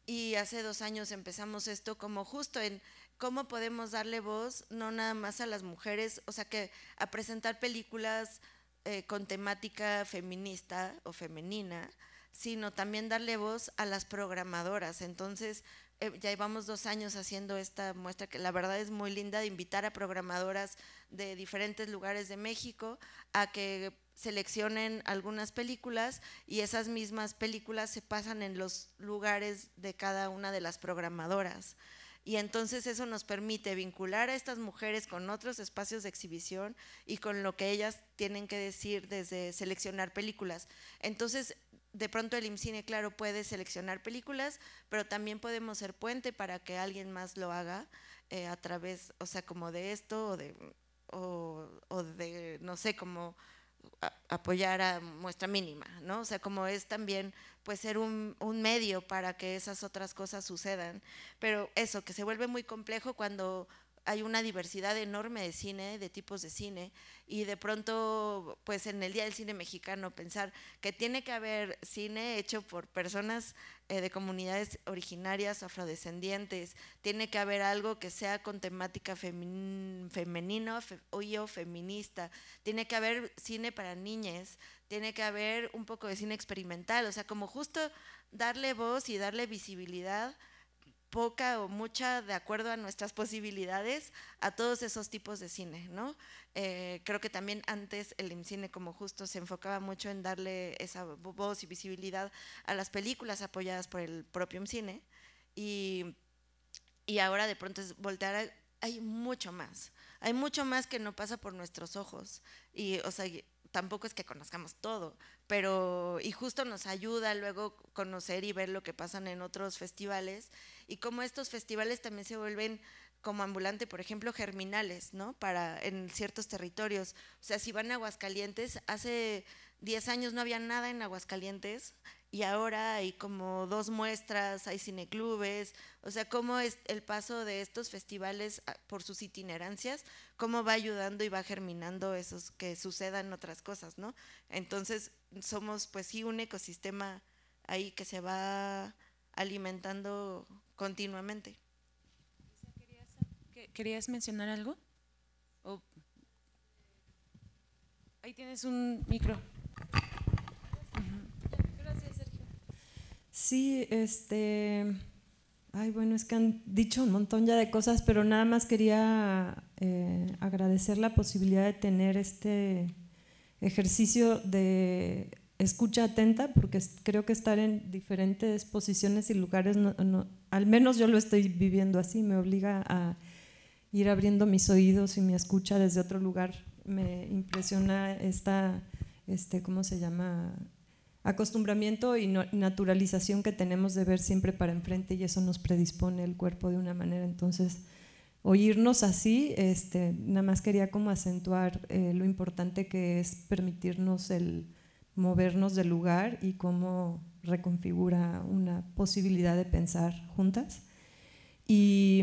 y hace dos años empezamos esto como justo en cómo podemos darle voz no nada más a las mujeres, o sea, que a presentar películas eh, con temática feminista o femenina, sino también darle voz a las programadoras. Entonces, eh, ya llevamos dos años haciendo esta muestra que la verdad es muy linda de invitar a programadoras de diferentes lugares de México a que seleccionen algunas películas y esas mismas películas se pasan en los lugares de cada una de las programadoras y entonces eso nos permite vincular a estas mujeres con otros espacios de exhibición y con lo que ellas tienen que decir desde seleccionar películas. Entonces, de pronto el IMCINE, claro, puede seleccionar películas, pero también podemos ser puente para que alguien más lo haga eh, a través, o sea, como de esto o de, o, o de no sé, como apoyar a muestra mínima, ¿no? O sea, como es también pues ser un, un, medio para que esas otras cosas sucedan. Pero eso, que se vuelve muy complejo cuando hay una diversidad enorme de cine, de tipos de cine, y de pronto, pues en el Día del Cine Mexicano, pensar que tiene que haber cine hecho por personas eh, de comunidades originarias, afrodescendientes, tiene que haber algo que sea con temática femenino fe feminista, tiene que haber cine para niñas, tiene que haber un poco de cine experimental, o sea, como justo darle voz y darle visibilidad poca o mucha, de acuerdo a nuestras posibilidades, a todos esos tipos de cine, ¿no? Eh, creo que también antes el cine como justo, se enfocaba mucho en darle esa voz y visibilidad a las películas apoyadas por el propio cine y, y ahora de pronto es voltear a, hay mucho más, hay mucho más que no pasa por nuestros ojos, y, o sea, tampoco es que conozcamos todo, pero y justo nos ayuda luego conocer y ver lo que pasan en otros festivales y cómo estos festivales también se vuelven como ambulante, por ejemplo, germinales, ¿no? Para en ciertos territorios. O sea, si van a Aguascalientes, hace 10 años no había nada en Aguascalientes y ahora hay como dos muestras, hay cineclubes, o sea, cómo es el paso de estos festivales ah, por sus itinerancias, cómo va ayudando y va germinando esos que sucedan otras cosas, ¿no? Entonces, somos pues sí un ecosistema ahí que se va alimentando continuamente. ¿Querías mencionar algo? Ahí tienes un micro. Sí, este. Ay, bueno, es que han dicho un montón ya de cosas, pero nada más quería eh, agradecer la posibilidad de tener este ejercicio de escucha atenta, porque creo que estar en diferentes posiciones y lugares, al menos yo lo estoy viviendo así, me obliga a ir abriendo mis oídos y mi escucha desde otro lugar. Me impresiona esta, este, ¿cómo se llama? acostumbramiento y naturalización que tenemos de ver siempre para enfrente y eso nos predispone el cuerpo de una manera. Entonces, oírnos así, este, nada más quería como acentuar eh, lo importante que es permitirnos el movernos del lugar y cómo reconfigura una posibilidad de pensar juntas. Y,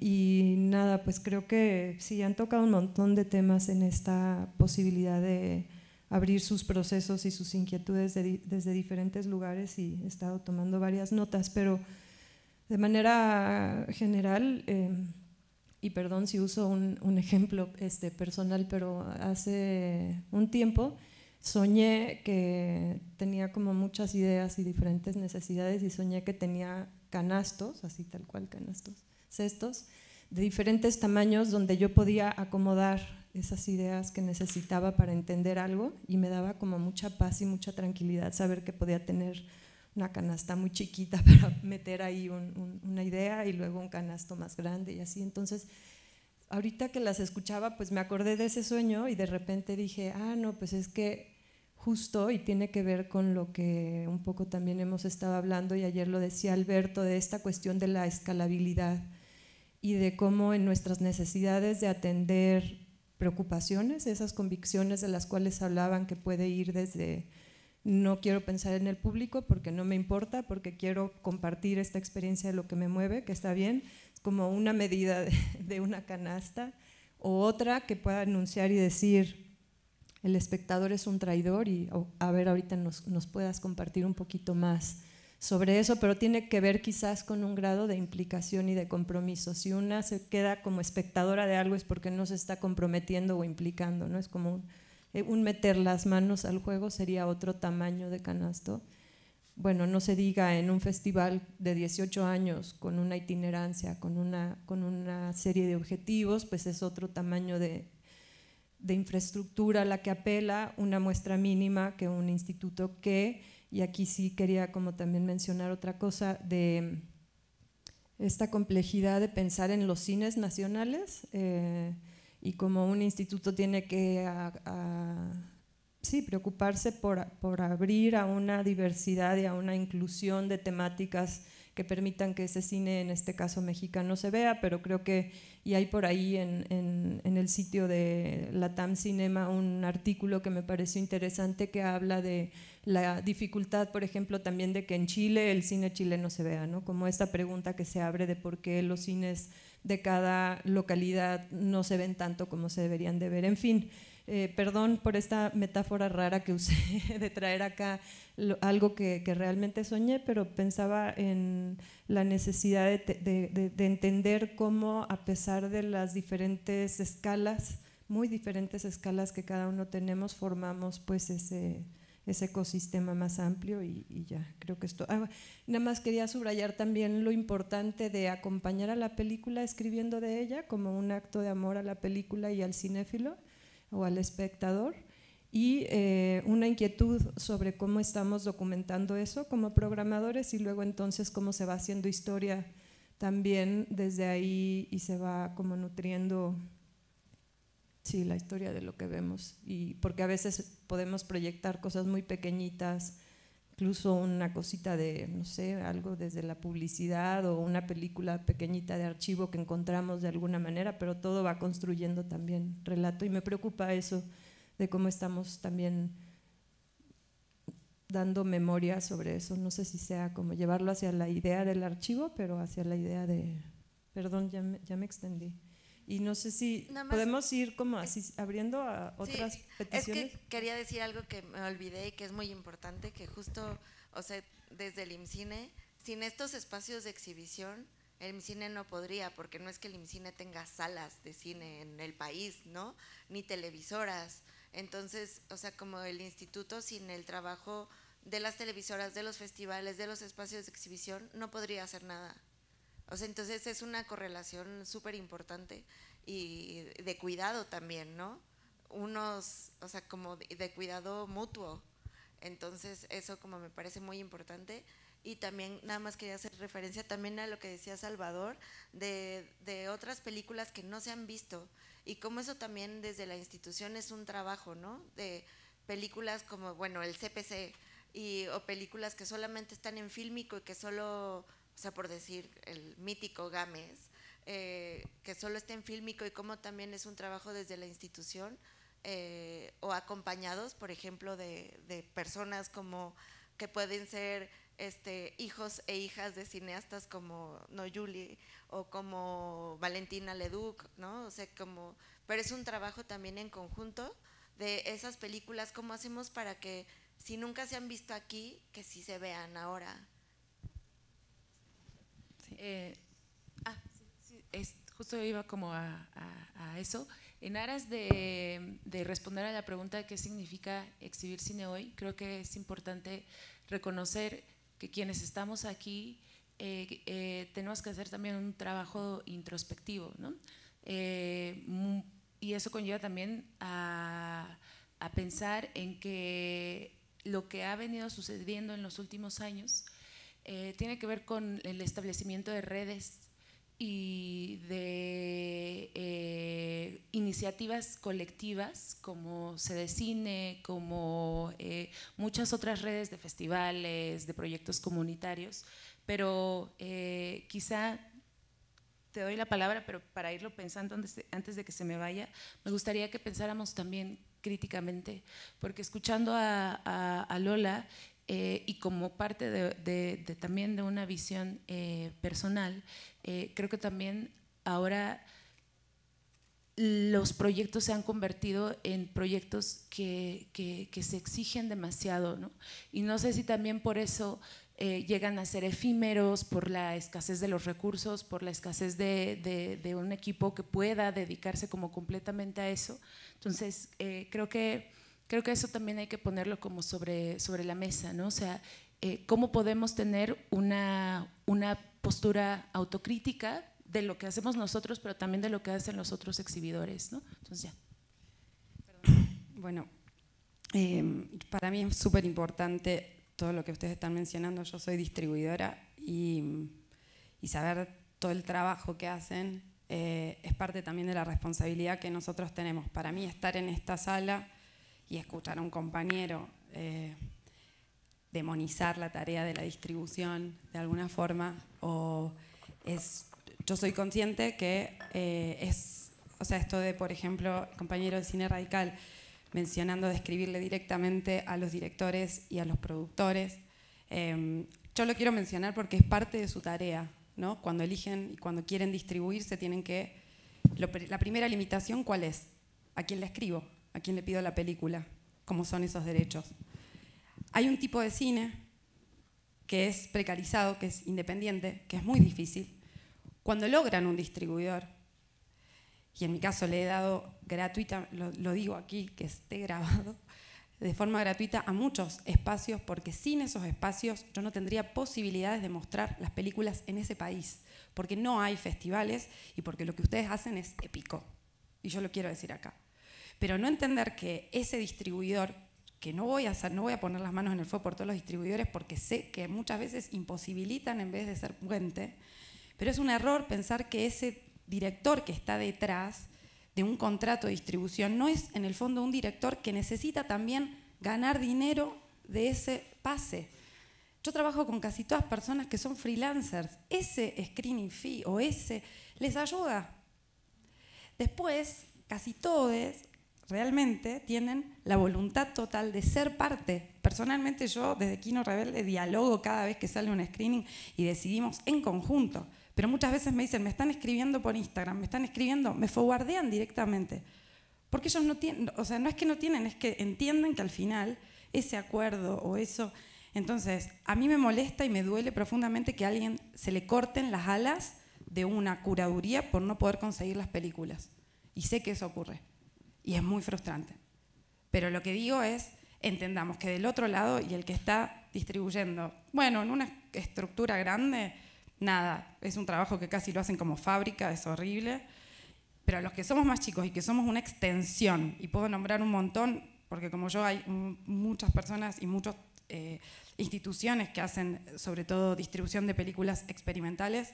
y, nada, pues creo que sí, han tocado un montón de temas en esta posibilidad de abrir sus procesos y sus inquietudes desde diferentes lugares y he estado tomando varias notas, pero de manera general, em, y perdón si uso un, un, ejemplo este, personal, pero hace un tiempo soñé que tenía como muchas ideas y diferentes necesidades y soñé que tenía canastos, así tal cual canastos, cestos, de diferentes tamaños donde yo podía acomodar esas ideas que necesitaba para entender algo y me daba como mucha paz y mucha tranquilidad saber que podía tener una canasta muy chiquita para meter ahí una idea y luego un canasto más grande y así. Entonces, ahorita que las escuchaba, pues me acordé de ese sueño y de repente dije, ah, no, pues es que justo y tiene que ver con lo que un poco también hemos estado hablando y ayer lo decía Alberto, de esta cuestión de la escalabilidad y de cómo en nuestras necesidades de atender preocupaciones, esas convicciones de las cuales hablaban que puede ir desde no quiero pensar en el público porque no me importa, porque quiero compartir esta experiencia de lo que me mueve, que está bien, como una medida de, una canasta, o otra que pueda anunciar y decir, el espectador es un traidor y a ver, ahorita nos, nos puedas compartir un poquito más sobre eso, pero tiene que ver quizás con un grado de implicación y de compromiso. Si una se queda como espectadora de algo es porque no se está comprometiendo o implicando, ¿no? Es como un, eh, meter las manos al juego sería otro tamaño de canasto. Bueno, no se diga en un festival de 18 años con una itinerancia, con una, con una serie de objetivos, pues es otro tamaño de, de infraestructura la que apela una muestra mínima que un instituto que y aquí sí quería como también mencionar otra cosa de esta complejidad de pensar en los cines nacionales eh, y como un instituto tiene que sí, preocuparse por abrir a una diversidad y a una inclusión de temáticas que permitan que ese cine, en este caso mexicano, se vea, pero creo que, y hay por ahí en, el sitio de Latam Cinema un artículo que me pareció interesante que habla de la dificultad, por ejemplo, también de que en Chile el cine chileno se vea, ¿no? Como esta pregunta que se abre de por qué los cines de cada localidad no se ven tanto como se deberían de ver. En fin, eh, perdón por esta metáfora rara que usé de traer acá algo que, realmente soñé, pero pensaba en la necesidad de, entender cómo, a pesar de las diferentes escalas, muy diferentes escalas que cada uno tenemos, formamos pues ese, ese ecosistema más amplio y, ya, creo que esto... Ah, nada más quería subrayar también lo importante de acompañar a la película escribiendo de ella como un acto de amor a la película y al cinéfilo o al espectador y eh, una inquietud sobre cómo estamos documentando eso como programadores y luego entonces cómo se va haciendo historia también desde ahí y se va como nutriendo sí, la historia de lo que vemos y porque a veces podemos proyectar cosas muy pequeñitas incluso una cosita de, no sé, algo desde la publicidad o una película pequeñita de archivo que encontramos de alguna manera, pero todo va construyendo también relato y me preocupa eso de cómo estamos también dando memoria sobre eso. No sé si sea como llevarlo hacia la idea del archivo, pero hacia la idea de... Perdón, ya me, ya me extendí. Y no sé si podemos ir como así abriendo a otras peticiones. Es que quería decir algo que me olvidé y que es muy importante, que justo, o sea, desde el IMCINE, sin estos espacios de exhibición, el IMCINE no podría, porque no es que el IMCINE tenga salas de cine en el país, ¿no? Ni televisoras. Entonces, o sea, como el instituto sin el trabajo de las televisoras, de los festivales, de los espacios de exhibición, no podría hacer nada. O sea, entonces es una correlación súper importante y de cuidado también, ¿no? Unos, o sea, como de, cuidado mutuo. Entonces, eso como me parece muy importante. Y también, nada más quería hacer referencia también a lo que decía Salvador, de, de otras películas que no se han visto. Y cómo eso también desde la institución es un trabajo, ¿no? De películas como, bueno, el CPC, o películas que solamente están en fílmico y que solo o sea, por decir el mítico Gámez, eh, que solo está en fílmico y cómo también es un trabajo desde la institución, eh, o acompañados, por ejemplo, de, personas como que pueden ser este, hijos e hijas de cineastas como Noyuli o como Valentina Leduc, ¿no? O sea, como, pero es un trabajo también en conjunto de esas películas, cómo hacemos para que si nunca se han visto aquí, que sí se vean ahora, eh, ah, sí, justo iba como a, eso. En aras de, responder a la pregunta de qué significa exhibir cine hoy, creo que es importante reconocer que quienes estamos aquí eh, eh, tenemos que hacer también un trabajo introspectivo, ¿no? Mm, y eso conlleva también a, pensar en que lo que ha venido sucediendo en los últimos años eh, tiene que ver con el establecimiento de redes y de eh, iniciativas colectivas como Cedecine, como eh, muchas otras redes de festivales, de proyectos comunitarios, pero quizá te doy la palabra, pero para irlo pensando antes de que se me vaya, me gustaría que pensáramos también críticamente, porque escuchando a Lola eh, y como parte de, también de una visión eh, personal, eh, creo que también ahora los proyectos se han convertido en proyectos que, que, se exigen demasiado, ¿no? Y no sé si también por eso llegan a ser efímeros por la escasez de los recursos, por la escasez de, de, un equipo que pueda dedicarse como completamente a eso. Entonces, creo que Creo que eso también hay que ponerlo como sobre, sobre la mesa, ¿no? O sea, eh, ¿cómo podemos tener una, una postura autocrítica de lo que hacemos nosotros, pero también de lo que hacen los otros exhibidores, ¿no? Entonces, ya. Bueno, em, para mí es súper importante todo lo que ustedes están mencionando. Yo soy distribuidora y, y saber todo el trabajo que hacen eh, es parte también de la responsabilidad que nosotros tenemos. Para mí estar en esta sala y escuchar a un compañero eh, demonizar la tarea de la distribución de alguna forma, o es, yo soy consciente que eh, es, o sea, esto de, por ejemplo, el compañero de cine radical mencionando describirle directamente a los directores y a los productores, em, yo lo quiero mencionar porque es parte de su tarea, ¿no? Cuando eligen y cuando quieren distribuirse tienen que... la primera limitación, ¿cuál es? ¿A quién le escribo? a quién le pido la película, cómo son esos derechos. Hay un tipo de cine que es precarizado, que es independiente, que es muy difícil. Cuando logran un distribuidor, y en mi caso le he dado gratuita, lo, digo aquí, que esté grabado, de forma gratuita a muchos espacios, porque sin esos espacios yo no tendría posibilidades de mostrar las películas en ese país, porque no hay festivales y porque lo que ustedes hacen es épico. Y yo lo quiero decir acá pero no entender que ese distribuidor, que no voy a no voy a poner las manos en el fuego por todos los distribuidores porque sé que muchas veces imposibilitan en vez de ser puente, pero es un error pensar que ese director que está detrás de un contrato de distribución no es en el fondo un director que necesita también ganar dinero de ese pase. Yo trabajo con casi todas personas que son freelancers. Ese screening fee o ese les ayuda. Después, casi todos realmente tienen la voluntad total de ser parte. Personalmente yo desde Kino Rebelde dialogo cada vez que sale un screening y decidimos en conjunto. Pero muchas veces me dicen, me están escribiendo por Instagram, me están escribiendo, me forwardean directamente. Porque ellos no tienen, o sea, no es que no tienen, es que entienden que al final ese acuerdo o eso... Entonces, a mí me molesta y me duele profundamente que a alguien se le corten las alas de una curaduría por no poder conseguir las películas. Y sé que eso ocurre y es muy frustrante. Pero lo que digo es, entendamos que del otro lado y el que está distribuyendo, bueno, en una estructura grande, nada, es un trabajo que casi lo hacen como fábrica, es horrible, pero los que somos más chicos y que somos una extensión, y puedo nombrar un montón, porque como yo hay muchas personas y muchas eh, instituciones que hacen sobre todo distribución de películas experimentales,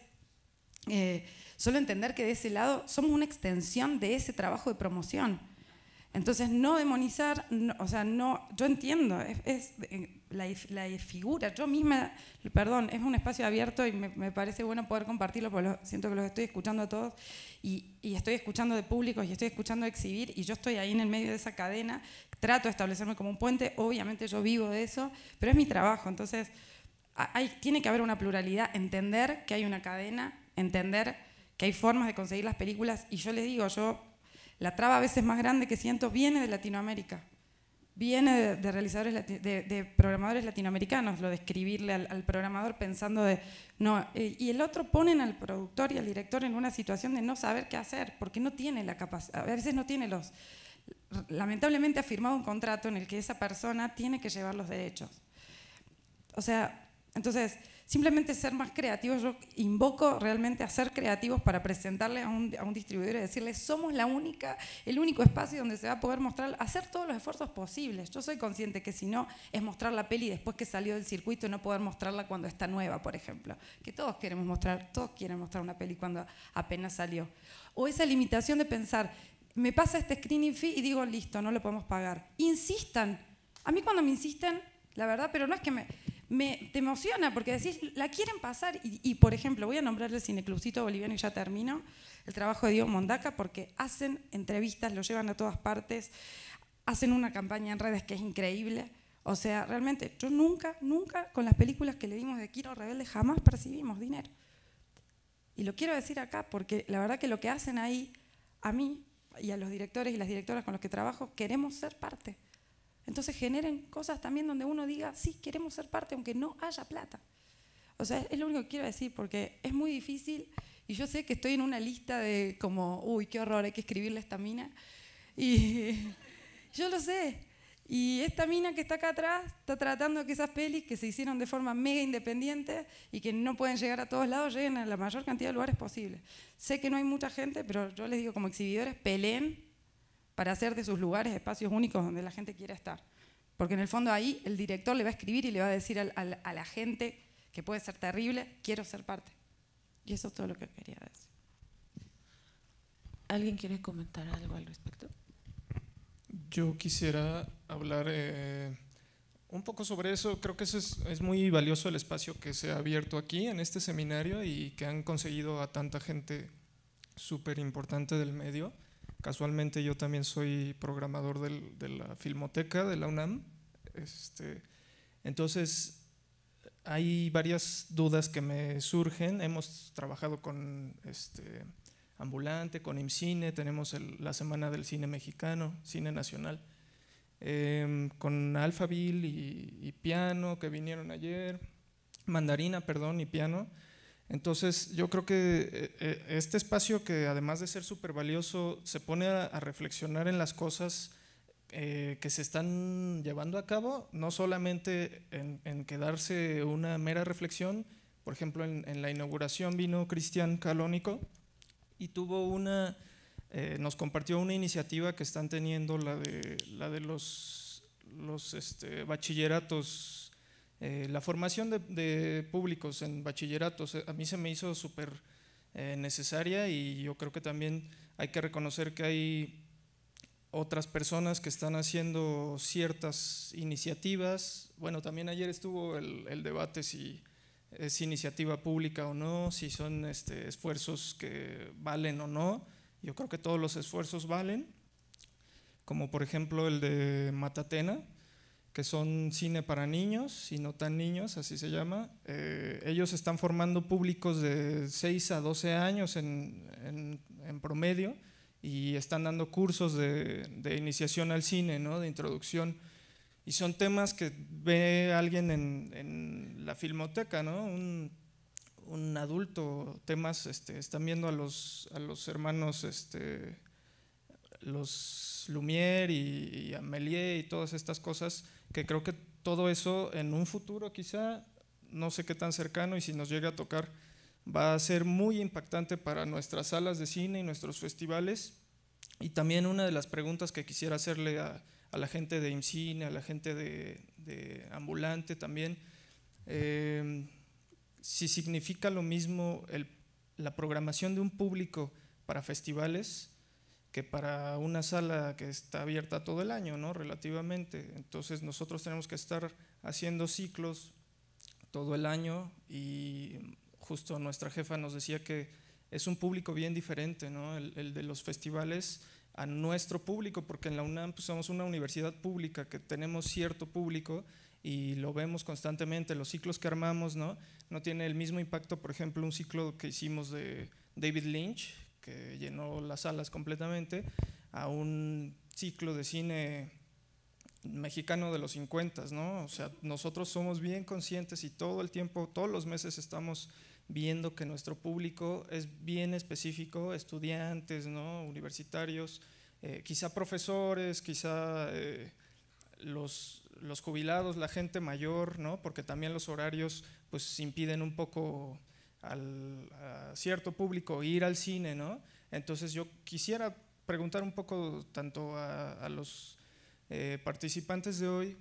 eh, solo entender que de ese lado somos una extensión de ese trabajo de promoción entonces, no demonizar, o sea, no, yo entiendo, es, eh, la, figura, yo misma, perdón, es un espacio abierto y me, parece bueno poder compartirlo porque siento que los estoy escuchando a todos y, estoy escuchando de públicos y estoy escuchando exhibir y yo estoy ahí en el medio de esa cadena, trato de establecerme como un puente, obviamente yo vivo de eso, pero es mi trabajo, entonces hay, tiene que haber una pluralidad, entender que hay una cadena, entender que hay formas de conseguir las películas y yo les digo, yo la traba a veces más grande que siento viene de Latinoamérica, viene de, realizadores, de, programadores latinoamericanos, lo de escribirle al, programador pensando de, no, eh, y el otro ponen al productor y al director en una situación de no saber qué hacer, porque no tiene la capacidad, a veces no tiene los, lamentablemente ha firmado un contrato en el que esa persona tiene que llevar los derechos. O sea, entonces, simplemente ser más creativos. Yo invoco realmente a ser creativos para presentarle a un, distribuidor y decirle, somos la única, el único espacio donde se va a poder mostrar, hacer todos los esfuerzos posibles. Yo soy consciente que si no es mostrar la peli después que salió del circuito y no poder mostrarla cuando está nueva, por ejemplo. Que todos queremos mostrar, todos quieren mostrar una peli cuando apenas salió. O esa limitación de pensar, me pasa este screening fee y digo, listo, no lo podemos pagar. Insistan. A mí cuando me insisten, la verdad, pero no es que me me, te emociona porque decís, la quieren pasar. Y, por ejemplo, voy a nombrar el Cineclubcito Boliviano y ya termino, el trabajo de Diego Mondaca, porque hacen entrevistas, lo llevan a todas partes, hacen una campaña en redes que es increíble. O sea, realmente, yo nunca, nunca con las películas que le dimos de Quiro Rebelde jamás percibimos dinero. Y lo quiero decir acá porque la verdad que lo que hacen ahí, a mí y a los directores y las directoras con los que trabajo, queremos ser parte. Entonces generen cosas también donde uno diga, sí, queremos ser parte, aunque no haya plata. O sea, es lo único que quiero decir, porque es muy difícil y yo sé que estoy en una lista de como, uy, qué horror, hay que escribirle a esta mina. Y yo lo sé. Y esta mina que está acá atrás está tratando que esas pelis que se hicieron de forma mega independiente y que no pueden llegar a todos lados lleguen a la mayor cantidad de lugares posible. Sé que no hay mucha gente, pero yo les digo como exhibidores, peleen para hacer de sus lugares espacios únicos donde la gente quiera estar. Porque en el fondo ahí el director le va a escribir y le va a decir a la gente que puede ser terrible, quiero ser parte. Y eso es todo lo que quería decir. ¿Alguien quiere comentar algo al respecto? Yo quisiera hablar eh, un poco sobre eso. Creo que es, muy valioso el espacio que se ha abierto aquí en este seminario y que han conseguido a tanta gente súper importante del medio. Casualmente yo también soy programador de la Filmoteca de la UNAM. Este, entonces, hay varias dudas que me surgen. Hemos trabajado con este, Ambulante, con IMCINE, tenemos la Semana del Cine Mexicano, Cine Nacional, em, con Alphaville y, Piano, que vinieron ayer, Mandarina, perdón, y Piano. Entonces, yo creo que eh, eh, este espacio que además de ser súper valioso, se pone a, reflexionar en las cosas eh, que se están llevando a cabo, no solamente en, quedarse una mera reflexión. Por ejemplo, en, la inauguración vino Cristian Calónico y tuvo una, nos compartió una iniciativa que están teniendo, la de, la de los, los este, bachilleratos eh, la formación de, públicos en bachilleratos eh, a mí se me hizo súper eh, necesaria y yo creo que también hay que reconocer que hay otras personas que están haciendo ciertas iniciativas. Bueno, también ayer estuvo el, debate si es iniciativa pública o no, si son este, esfuerzos que valen o no. Yo creo que todos los esfuerzos valen, como por ejemplo el de Matatena, que son cine para niños y no tan niños, así se llama. Eh, ellos están formando públicos de 6 a 12 años en, en, en promedio y están dando cursos de, de iniciación al cine, ¿no? de introducción. Y son temas que ve alguien en, en la filmoteca, ¿no? un, un adulto, temas, este, están viendo a los, a los hermanos este, los Lumière y, Amélie y todas estas cosas, que creo que todo eso en un futuro quizá, no sé qué tan cercano y si nos llega a tocar, va a ser muy impactante para nuestras salas de cine y nuestros festivales. Y también una de las preguntas que quisiera hacerle a, la gente de IMCINE, a la gente de, Ambulante también, em, si significa lo mismo la programación de un público para festivales que para una sala que está abierta todo el año, ¿no? Relativamente. Entonces nosotros tenemos que estar haciendo ciclos todo el año y justo nuestra jefa nos decía que es un público bien diferente, ¿no? El, de los festivales a nuestro público, porque en la UNAM pues, somos una universidad pública que tenemos cierto público y lo vemos constantemente, los ciclos que armamos, ¿no? No tiene el mismo impacto, por ejemplo, un ciclo que hicimos de David Lynch, que llenó las salas completamente, a un ciclo de cine mexicano de los 50, ¿no? O sea, nosotros somos bien conscientes y todo el tiempo, todos los meses estamos viendo que nuestro público es bien específico, estudiantes, ¿no? Universitarios, eh, quizá profesores, quizá eh, los, los, jubilados, la gente mayor, ¿no? Porque también los horarios pues impiden un poco al a cierto público ir al cine, ¿no? Entonces yo quisiera preguntar un poco tanto a, los eh, participantes de hoy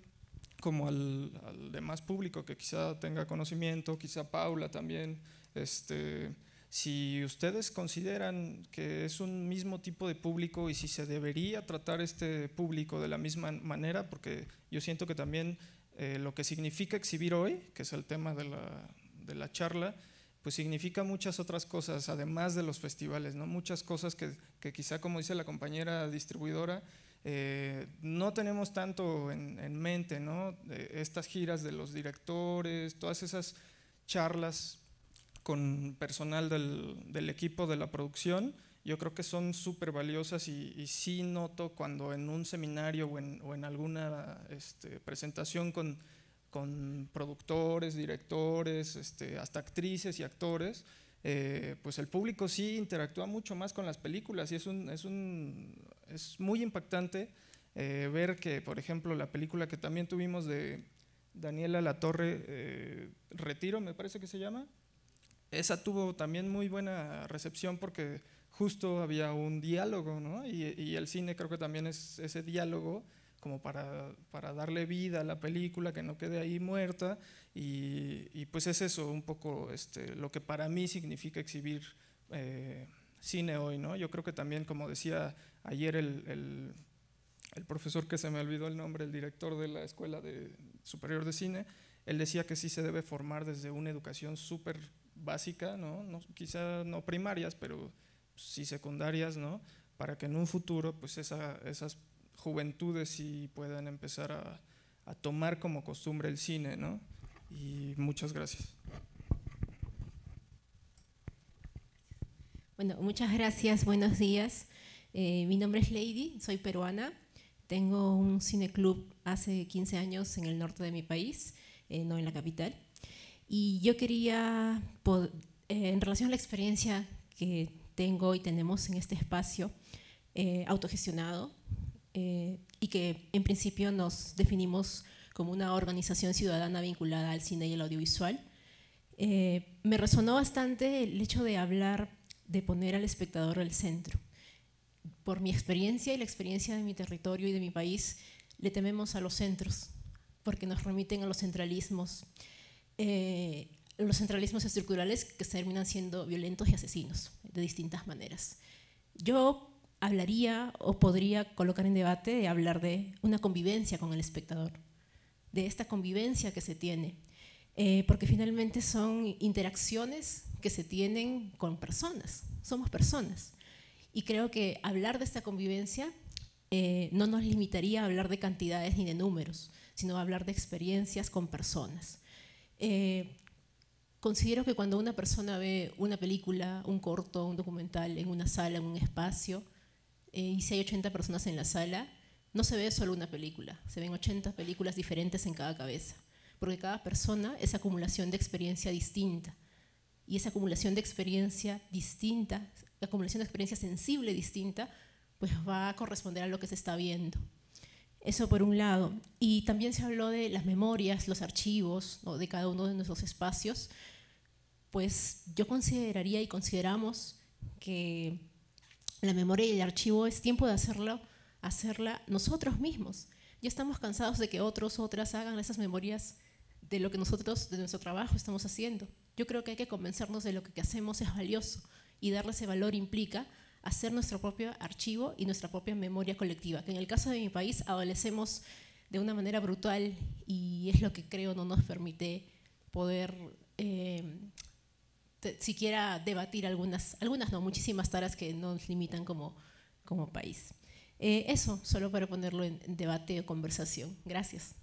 como al, demás público que quizá tenga conocimiento, quizá Paula también, este, si ustedes consideran que es un mismo tipo de público y si se debería tratar este público de la misma manera, porque yo siento que también eh, lo que significa exhibir hoy, que es el tema de la, de la charla, pues significa muchas otras cosas, además de los festivales, ¿no? muchas cosas que, quizá, como dice la compañera distribuidora, eh, no tenemos tanto en, mente, ¿no? estas giras de los directores, todas esas charlas con personal del, equipo de la producción, yo creo que son súper valiosas y, y, sí noto cuando en un seminario o en, alguna este, presentación con con productores, directores, este, hasta actrices y actores, eh, pues el público sí interactúa mucho más con las películas y es, un, es, un, es muy impactante eh, ver que, por ejemplo, la película que también tuvimos de Daniela La Torre, eh, Retiro, me parece que se llama, esa tuvo también muy buena recepción porque justo había un diálogo, ¿no? y, y, el cine creo que también es ese diálogo como para, para darle vida a la película, que no quede ahí muerta, y, y pues es eso un poco este, lo que para mí significa exhibir eh, cine hoy, ¿no? Yo creo que también, como decía ayer el, el, el, profesor que se me olvidó el nombre, el director de la Escuela de, Superior de Cine, él decía que sí se debe formar desde una educación súper básica, ¿no? ¿no? Quizá no primarias, pero sí secundarias, ¿no? Para que en un futuro, pues esa, esas juventudes y puedan empezar a, tomar como costumbre el cine, ¿no? Y muchas gracias. Bueno, muchas gracias, buenos días. Eh, mi nombre es Lady, soy peruana. Tengo un cineclub hace 15 años en el norte de mi país, eh, no en la capital. Y yo quería, eh, en relación a la experiencia que tengo y tenemos en este espacio autogestionado, eh, y que en principio nos definimos como una organización ciudadana vinculada al cine y el audiovisual. Eh, me resonó bastante el hecho de hablar, de poner al espectador al centro. Por mi experiencia y la experiencia de mi territorio y de mi país, le tememos a los centros, porque nos remiten a los centralismos, eh, los centralismos estructurales que terminan siendo violentos y asesinos de distintas maneras. Yo hablaría o podría colocar en debate de hablar de una convivencia con el espectador, de esta convivencia que se tiene, eh, porque finalmente son interacciones que se tienen con personas, somos personas. Y creo que hablar de esta convivencia eh, no nos limitaría a hablar de cantidades ni de números, sino a hablar de experiencias con personas. Eh, considero que cuando una persona ve una película, un corto, un documental en una sala, en un espacio, eh, y si hay 80 personas en la sala, no se ve solo una película, se ven 80 películas diferentes en cada cabeza, porque cada persona es acumulación de experiencia distinta, y esa acumulación de experiencia distinta, la acumulación de experiencia sensible distinta, pues va a corresponder a lo que se está viendo. Eso por un lado. Y también se habló de las memorias, los archivos de cada uno de nuestros espacios. Pues yo consideraría y consideramos que la memoria y el archivo, es tiempo de hacerlo, hacerla nosotros mismos. Ya estamos cansados de que otros, otras hagan esas memorias de lo que nosotros, de nuestro trabajo, estamos haciendo. Yo creo que hay que convencernos de lo que hacemos es valioso y darle ese valor implica hacer nuestro propio archivo y nuestra propia memoria colectiva, que en el caso de mi país adolecemos de una manera brutal y es lo que creo no nos permite poder eh, siquiera debatir algunas, algunas no, muchísimas taras que nos limitan como, como país. Eh, eso, solo para ponerlo en debate o conversación. Gracias.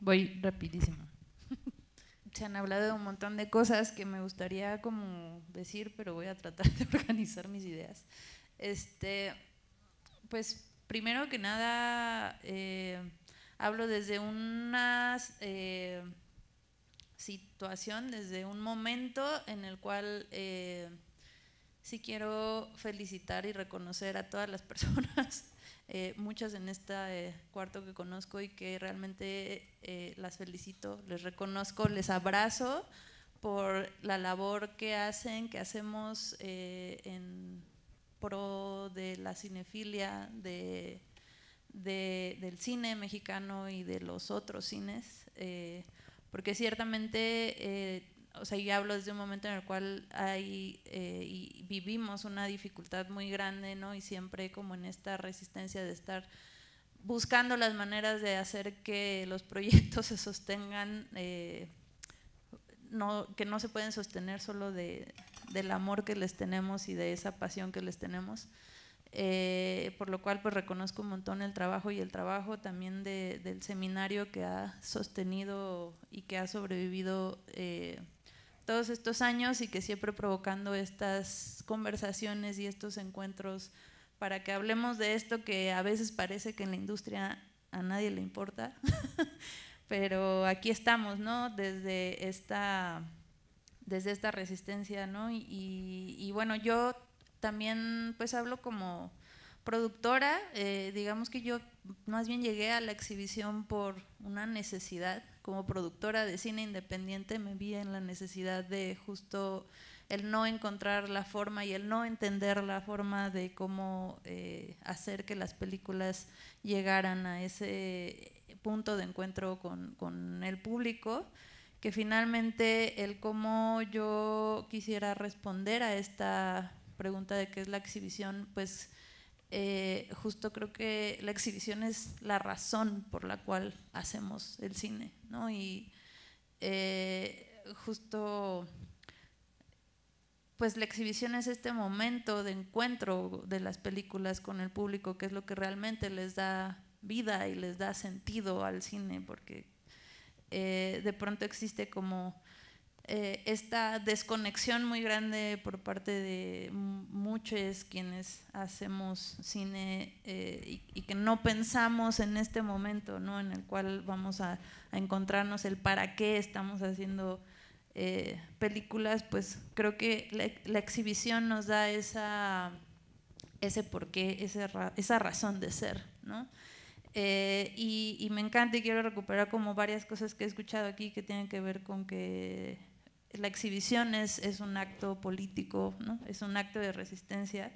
Voy rapidísimo. Se han hablado de un montón de cosas que me gustaría como decir, pero voy a tratar de organizar mis ideas. Este, pues primero que nada, eh, hablo desde una eh, situación, desde un momento en el cual eh, sí quiero felicitar y reconocer a todas las personas, muchas en este cuarto que conozco y que realmente las felicito, les reconozco, les abrazo por la labor que hacen, que hacemos en pro de la cinefilia, de, del cine mexicano y de los otros cines, eh, porque ciertamente, eh, o sea, yo hablo desde un momento en el cual hay eh, y vivimos una dificultad muy grande, ¿no? Y siempre como en esta resistencia de estar buscando las maneras de hacer que los proyectos se sostengan que no se pueden sostener solo de, del amor que les tenemos y de esa pasión que les tenemos. Eh, por lo cual pues reconozco un montón el trabajo y el trabajo también del seminario que ha sostenido y que ha sobrevivido eh, todos estos años y que siempre provocando estas conversaciones y estos encuentros para que hablemos de esto que a veces parece que en la industria a nadie le importa, pero aquí estamos, ¿no? Desde esta, desde esta resistencia, ¿no? Y, bueno, yo también pues hablo como productora, eh, digamos que yo más bien llegué a la exhibición por una necesidad, como productora de cine independiente me vi en la necesidad de justo el no encontrar la forma y el no entender la forma de cómo eh, hacer que las películas llegaran a ese punto de encuentro con, el público, que finalmente el cómo yo quisiera responder a esta pregunta de qué es la exhibición, pues eh, justo creo que la exhibición es la razón por la cual hacemos el cine, ¿no? Y eh, justo, pues la exhibición es este momento de encuentro de las películas con el público, que es lo que realmente les da vida y les da sentido al cine, porque eh, de pronto existe como eh, esta desconexión muy grande por parte de muchos quienes hacemos cine eh, y, que no pensamos en este momento ¿no? en el cual vamos a, encontrarnos el para qué estamos haciendo películas, pues creo que la, exhibición nos da esa, ese porqué, qué esa razón de ser. Eh, y, me encanta y quiero recuperar como varias cosas que he escuchado aquí que tienen que ver con que la exhibición es, un acto político, ¿no? es un acto de resistencia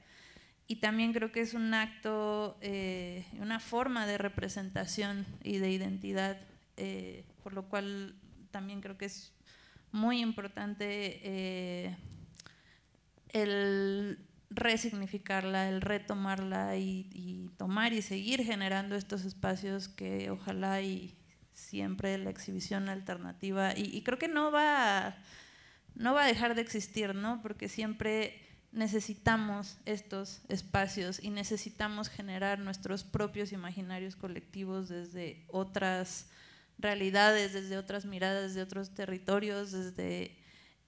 y también creo que es un acto, eh, una forma de representación y de identidad, eh, por lo cual también creo que es muy importante el resignificarla, el retomarla y, tomar y seguir generando estos espacios que ojalá y siempre la exhibición alternativa, y, creo que no va, a, no va a dejar de existir, ¿no? porque siempre necesitamos estos espacios y necesitamos generar nuestros propios imaginarios colectivos desde otras realidades, desde otras miradas, desde otros territorios, desde...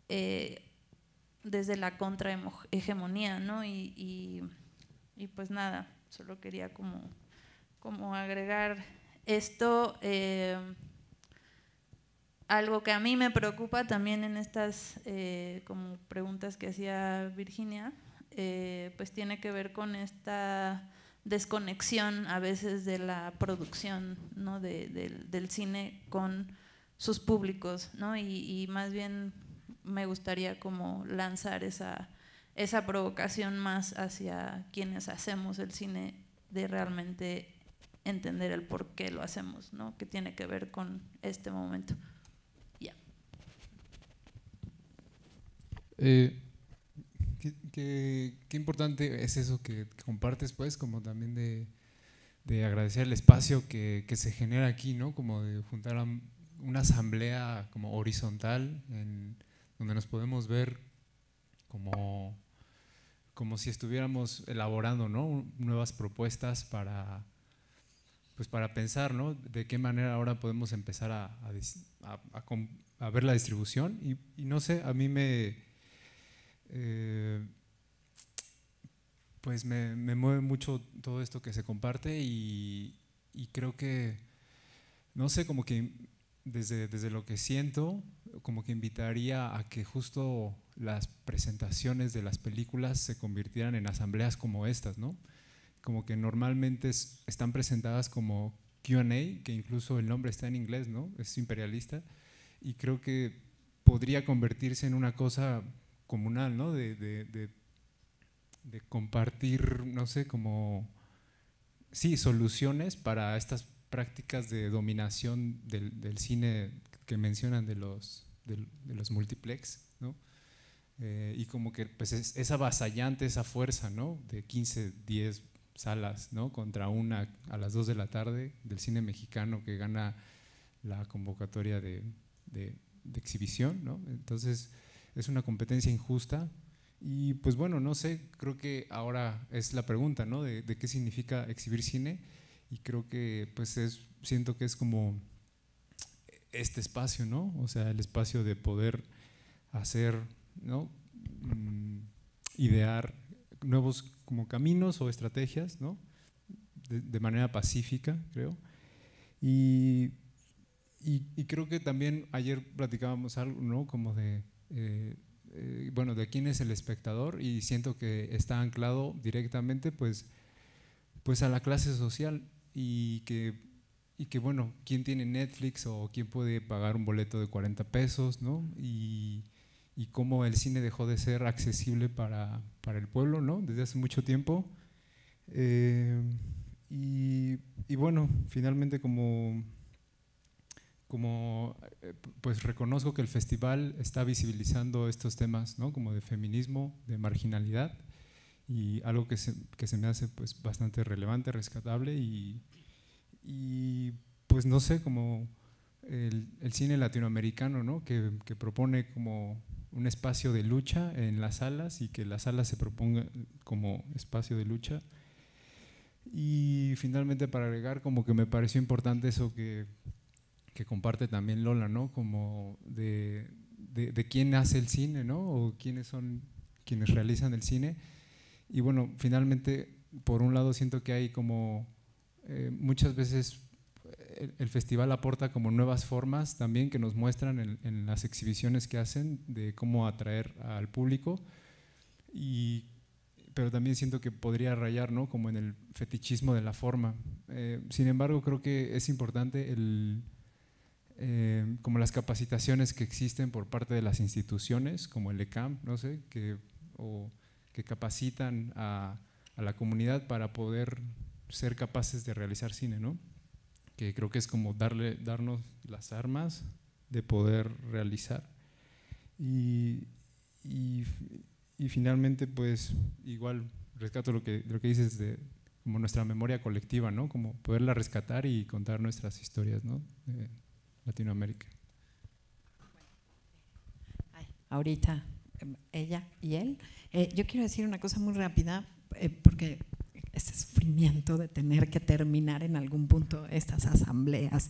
Eh, desde la contrahegemonía, ¿no? Y, pues nada, solo quería como, como agregar esto, eh, algo que a mí me preocupa también en estas eh, como preguntas que hacía Virginia, eh, pues tiene que ver con esta desconexión a veces de la producción del cine con sus públicos, ¿no? y, y más bien me gustaría como lanzar esa, esa provocación más hacia quienes hacemos el cine de realmente entender el por qué lo hacemos, ¿no? que tiene que ver con este momento. Ya. Eh, qué, importante es eso que compartes, pues, como también de, de agradecer el espacio que, que, se genera aquí, ¿no? como de juntar a una asamblea como horizontal en donde nos podemos ver como, como si estuviéramos elaborando nuevas propuestas para, pues para pensar de qué manera ahora podemos empezar a, ver la distribución. Y, no sé, a mí me... Eh, pues me, mueve mucho todo esto que se comparte y, y creo que, no sé, como que desde, lo que siento, como que invitaría a que justo las presentaciones de las películas se convirtieran en asambleas como estas, ¿no? Como que normalmente están presentadas como QA, que incluso el nombre está en inglés, ¿no? Es imperialista. Y creo que podría convertirse en una cosa comunal, ¿no? de compartir, no sé, como, sí, soluciones para estas prácticas de dominación del, cine que mencionan de los, multiplex, ¿no? Eh, y como que pues es, avasallante esa fuerza, ¿no? De 15, 10 salas, ¿no? Contra una a las 2 de la tarde del cine mexicano que gana la convocatoria de, exhibición, ¿no? Entonces es una competencia injusta y pues bueno, no sé, creo que ahora es la pregunta, ¿no? de qué significa exhibir cine y creo que, pues, es, siento que es como este espacio, ¿no? O sea, el espacio de poder hacer, ¿no? Mm, idear nuevos como caminos o estrategias, ¿no? De, manera pacífica, creo. Y, creo que también ayer platicábamos algo, ¿no? Como de, eh, eh, bueno, de quién es el espectador y siento que está anclado directamente, pues, pues a la clase social y que, bueno, ¿quién tiene Netflix o quién puede pagar un boleto de 40 pesos, ¿no? Y, y cómo el cine dejó de ser accesible para, el pueblo, ¿no? Desde hace mucho tiempo. Eh, y, bueno, finalmente como, como eh, pues reconozco que el festival está visibilizando estos temas, ¿no? Como de feminismo, de marginalidad y algo que se, que se me hace pues bastante relevante, rescatable y, y pues no sé, como el, el cine latinoamericano, ¿no? Que, que, propone como un espacio de lucha en las salas y que las salas se propongan como espacio de lucha. Y finalmente para agregar, como que me pareció importante eso que, que comparte también Lola, ¿no? Como de, de, de, quién hace el cine, ¿no? O quiénes son quienes realizan el cine y bueno, finalmente, por un lado siento que hay como eh, muchas veces eh, el, festival aporta como nuevas formas también que nos muestran en, las exhibiciones que hacen de cómo atraer al público, pero también siento que podría rayar ¿no? como en el fetichismo de la forma. Eh, sin embargo, creo que es importante el, como las capacitaciones que existen por parte de las instituciones, como el ECAM, no sé, que, o capacitan a, la comunidad para poder ser capaces de realizar cine, ¿no? Que creo que es como darle, darnos las armas de poder realizar. Y, y, finalmente, pues, igual rescato lo que, lo que dices de como nuestra memoria colectiva, ¿no? Como poderla rescatar y contar nuestras historias, ¿no? De Latinoamérica. ahorita ella y él. Eh, yo quiero decir una cosa muy rápida, eh, porque este sufrimiento de tener que terminar en algún punto estas asambleas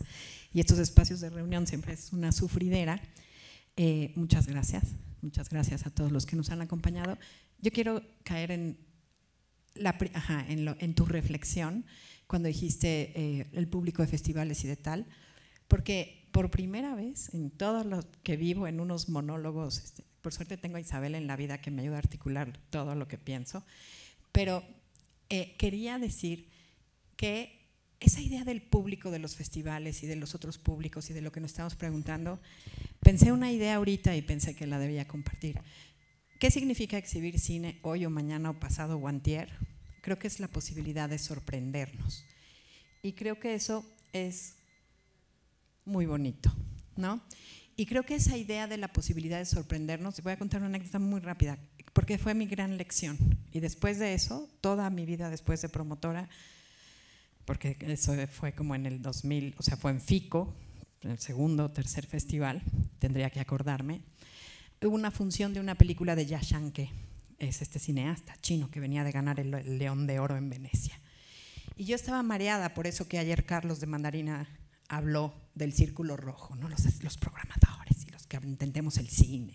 y estos espacios de reunión siempre es una sufridera. Eh, muchas gracias, muchas gracias a todos los que nos han acompañado. Yo quiero caer en, la, en, tu reflexión cuando dijiste el público de festivales y de tal, porque por primera vez en todos los que vivo en unos monólogos este, por suerte tengo a Isabel en la vida que me ayuda a articular todo lo que pienso, pero eh, quería decir que esa idea del público de los festivales y de los otros públicos y de lo que nos estamos preguntando, pensé una idea ahorita y pensé que la debía compartir. ¿Qué significa exhibir cine hoy o mañana o pasado o antier? Creo que es la posibilidad de sorprendernos. Y creo que eso es muy bonito, ¿no? Y creo que esa idea de la posibilidad de sorprendernos, voy a contar una anécdota muy rápida, porque fue mi gran lección. Y después de eso, toda mi vida después de promotora, porque eso fue como en el 2000, o sea, fue en FICO, en el segundo o tercer festival, tendría que acordarme, hubo una función de una película de Yashanke, es este cineasta chino que venía de ganar el León de Oro en Venecia. Y yo estaba mareada por eso que ayer Carlos de Mandarina habló del círculo rojo, ¿no? los, los programadores y los que entendemos el cine.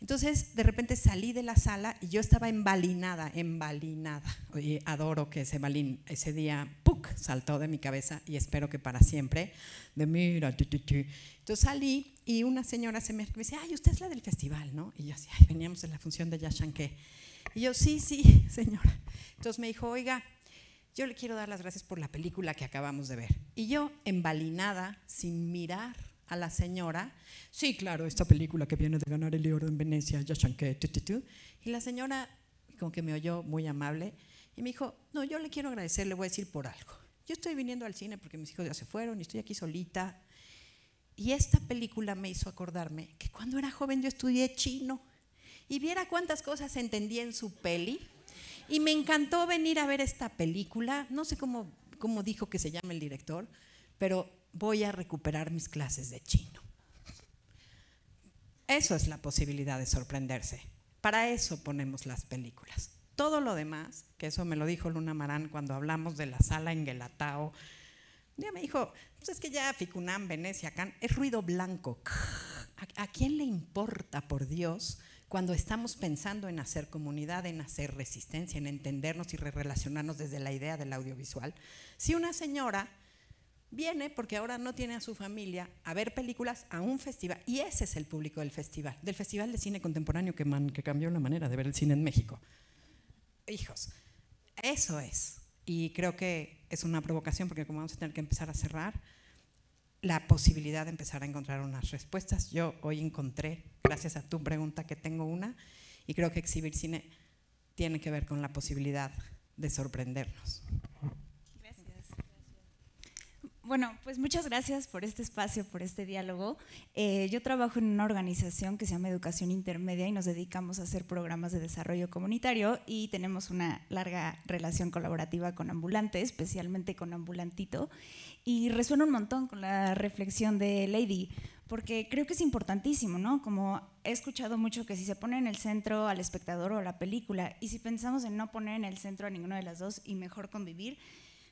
Entonces, de repente salí de la sala y yo estaba embalinada, embalinada. y adoro que ese balín, ese día, ¡puc!, saltó de mi cabeza y espero que para siempre, de mira, tu, Entonces salí y una señora se me dice, ay, usted es la del festival, ¿no? Y yo así, veníamos en la función de Yashanke. Y yo, sí, sí, señora. Entonces me dijo, oiga, yo le quiero dar las gracias por la película que acabamos de ver. Y yo, embalinada, sin mirar a la señora, sí, claro, esta película que viene de ganar el Oro en Venecia, ya Y la señora, como que me oyó muy amable, y me dijo, no, yo le quiero agradecer, le voy a decir por algo. Yo estoy viniendo al cine porque mis hijos ya se fueron y estoy aquí solita. Y esta película me hizo acordarme que cuando era joven yo estudié chino y viera cuántas cosas entendía en su peli y me encantó venir a ver esta película. No sé cómo, cómo dijo que se llama el director, pero voy a recuperar mis clases de chino. Eso es la posibilidad de sorprenderse. Para eso ponemos las películas. Todo lo demás, que eso me lo dijo Luna Marán cuando hablamos de la sala en Guelatao, ya me dijo, pues es que ya Ficunán, Venecia, Can, es ruido blanco. ¿A quién le importa, por Dios, cuando estamos pensando en hacer comunidad, en hacer resistencia, en entendernos y relacionarnos desde la idea del audiovisual, si una señora viene porque ahora no tiene a su familia a ver películas a un festival, y ese es el público del festival, del Festival de Cine Contemporáneo que, que cambió la manera de ver el cine en México. Hijos, eso es. Y creo que es una provocación porque como vamos a tener que empezar a cerrar, la posibilidad de empezar a encontrar unas respuestas. Yo hoy encontré, gracias a tu pregunta, que tengo una, y creo que exhibir cine tiene que ver con la posibilidad de sorprendernos bueno, pues muchas gracias por este espacio, por este diálogo. Eh, yo trabajo en una organización que se llama Educación Intermedia y nos dedicamos a hacer programas de desarrollo comunitario y tenemos una larga relación colaborativa con Ambulante, especialmente con Ambulantito. Y resuena un montón con la reflexión de Lady, porque creo que es importantísimo, ¿no? Como he escuchado mucho que si se pone en el centro al espectador o a la película, y si pensamos en no poner en el centro a ninguna de las dos y mejor convivir,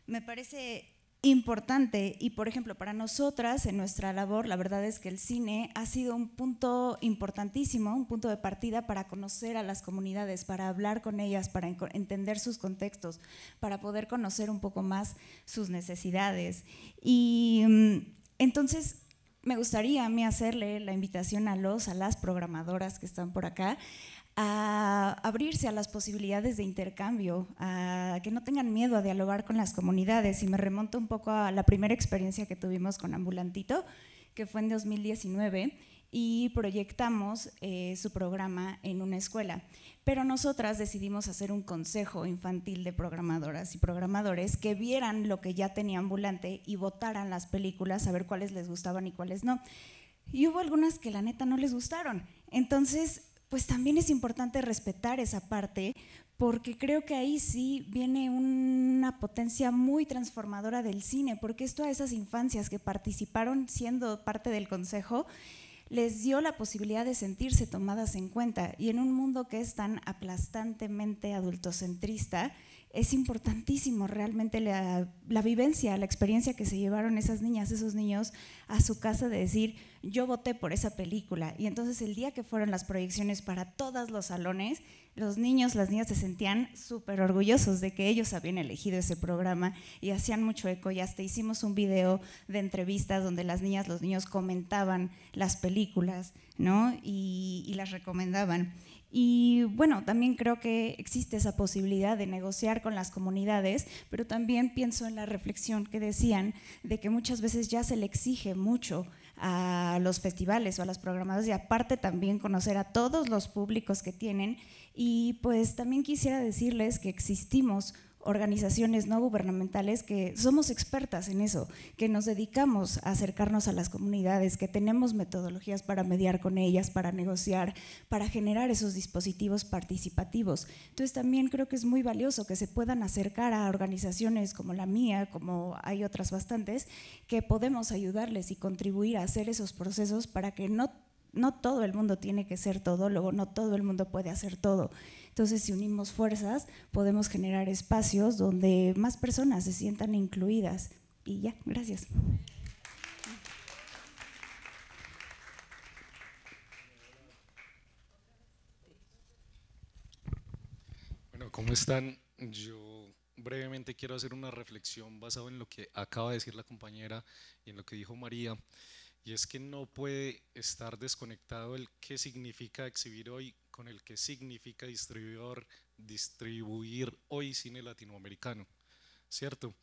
me parece importante y por ejemplo para nosotras en nuestra labor la verdad es que el cine ha sido un punto importantísimo, un punto de partida para conocer a las comunidades, para hablar con ellas, para entender sus contextos, para poder conocer un poco más sus necesidades. Y mm, entonces me gustaría a mí hacerle la invitación a los, a las programadoras que están por acá, a abrirse a las posibilidades de intercambio, a que no tengan miedo a dialogar con las comunidades. Y me remonto un poco a la primera experiencia que tuvimos con Ambulantito, que fue en 2019 y proyectamos eh, su programa en una escuela. Pero nosotras decidimos hacer un consejo infantil de programadoras y programadores que vieran lo que ya tenía ambulante y votaran las películas a ver cuáles les gustaban y cuáles no. Y hubo algunas que la neta no les gustaron. Entonces pues también es importante respetar esa parte, porque creo que ahí sí viene una potencia muy transformadora del cine, porque esto a esas infancias que participaron siendo parte del consejo les dio la posibilidad de sentirse tomadas en cuenta y en un mundo que es tan aplastantemente adultocentrista, es importantísimo realmente la, vivencia, la experiencia que se llevaron esas niñas, esos niños a su casa de decir, yo voté por esa película. Y entonces el día que fueron las proyecciones para todos los salones, los niños, las niñas se sentían súper orgullosos de que ellos habían elegido ese programa y hacían mucho eco. Y hasta hicimos un video de entrevistas donde las niñas, los niños comentaban las películas, ¿no? Y, y las recomendaban. Y bueno, también creo que existe esa posibilidad de negociar con las comunidades, pero también pienso en la reflexión que decían de que muchas veces ya se le exige mucho a los festivales o a las programadas y aparte también conocer a todos los públicos que tienen. Y pues también quisiera decirles que existimos organizaciones no gubernamentales que somos expertas en eso, que nos dedicamos a acercarnos a las comunidades, que tenemos metodologías para mediar con ellas, para negociar, para generar esos dispositivos participativos. Entonces también creo que es muy valioso que se puedan acercar a organizaciones como la mía, como hay otras bastantes, que podemos ayudarles y contribuir a hacer esos procesos para que no, no todo el mundo tiene que ser todólogo, no todo el mundo puede hacer todo. Entonces, si unimos fuerzas, podemos generar espacios donde más personas se sientan incluidas. Y ya, gracias. Bueno, ¿cómo están? Yo brevemente quiero hacer una reflexión basada en lo que acaba de decir la compañera y en lo que dijo María. Y es que no puede estar desconectado el qué significa exhibir hoy con el que significa distribuidor, distribuir hoy cine latinoamericano, ¿cierto?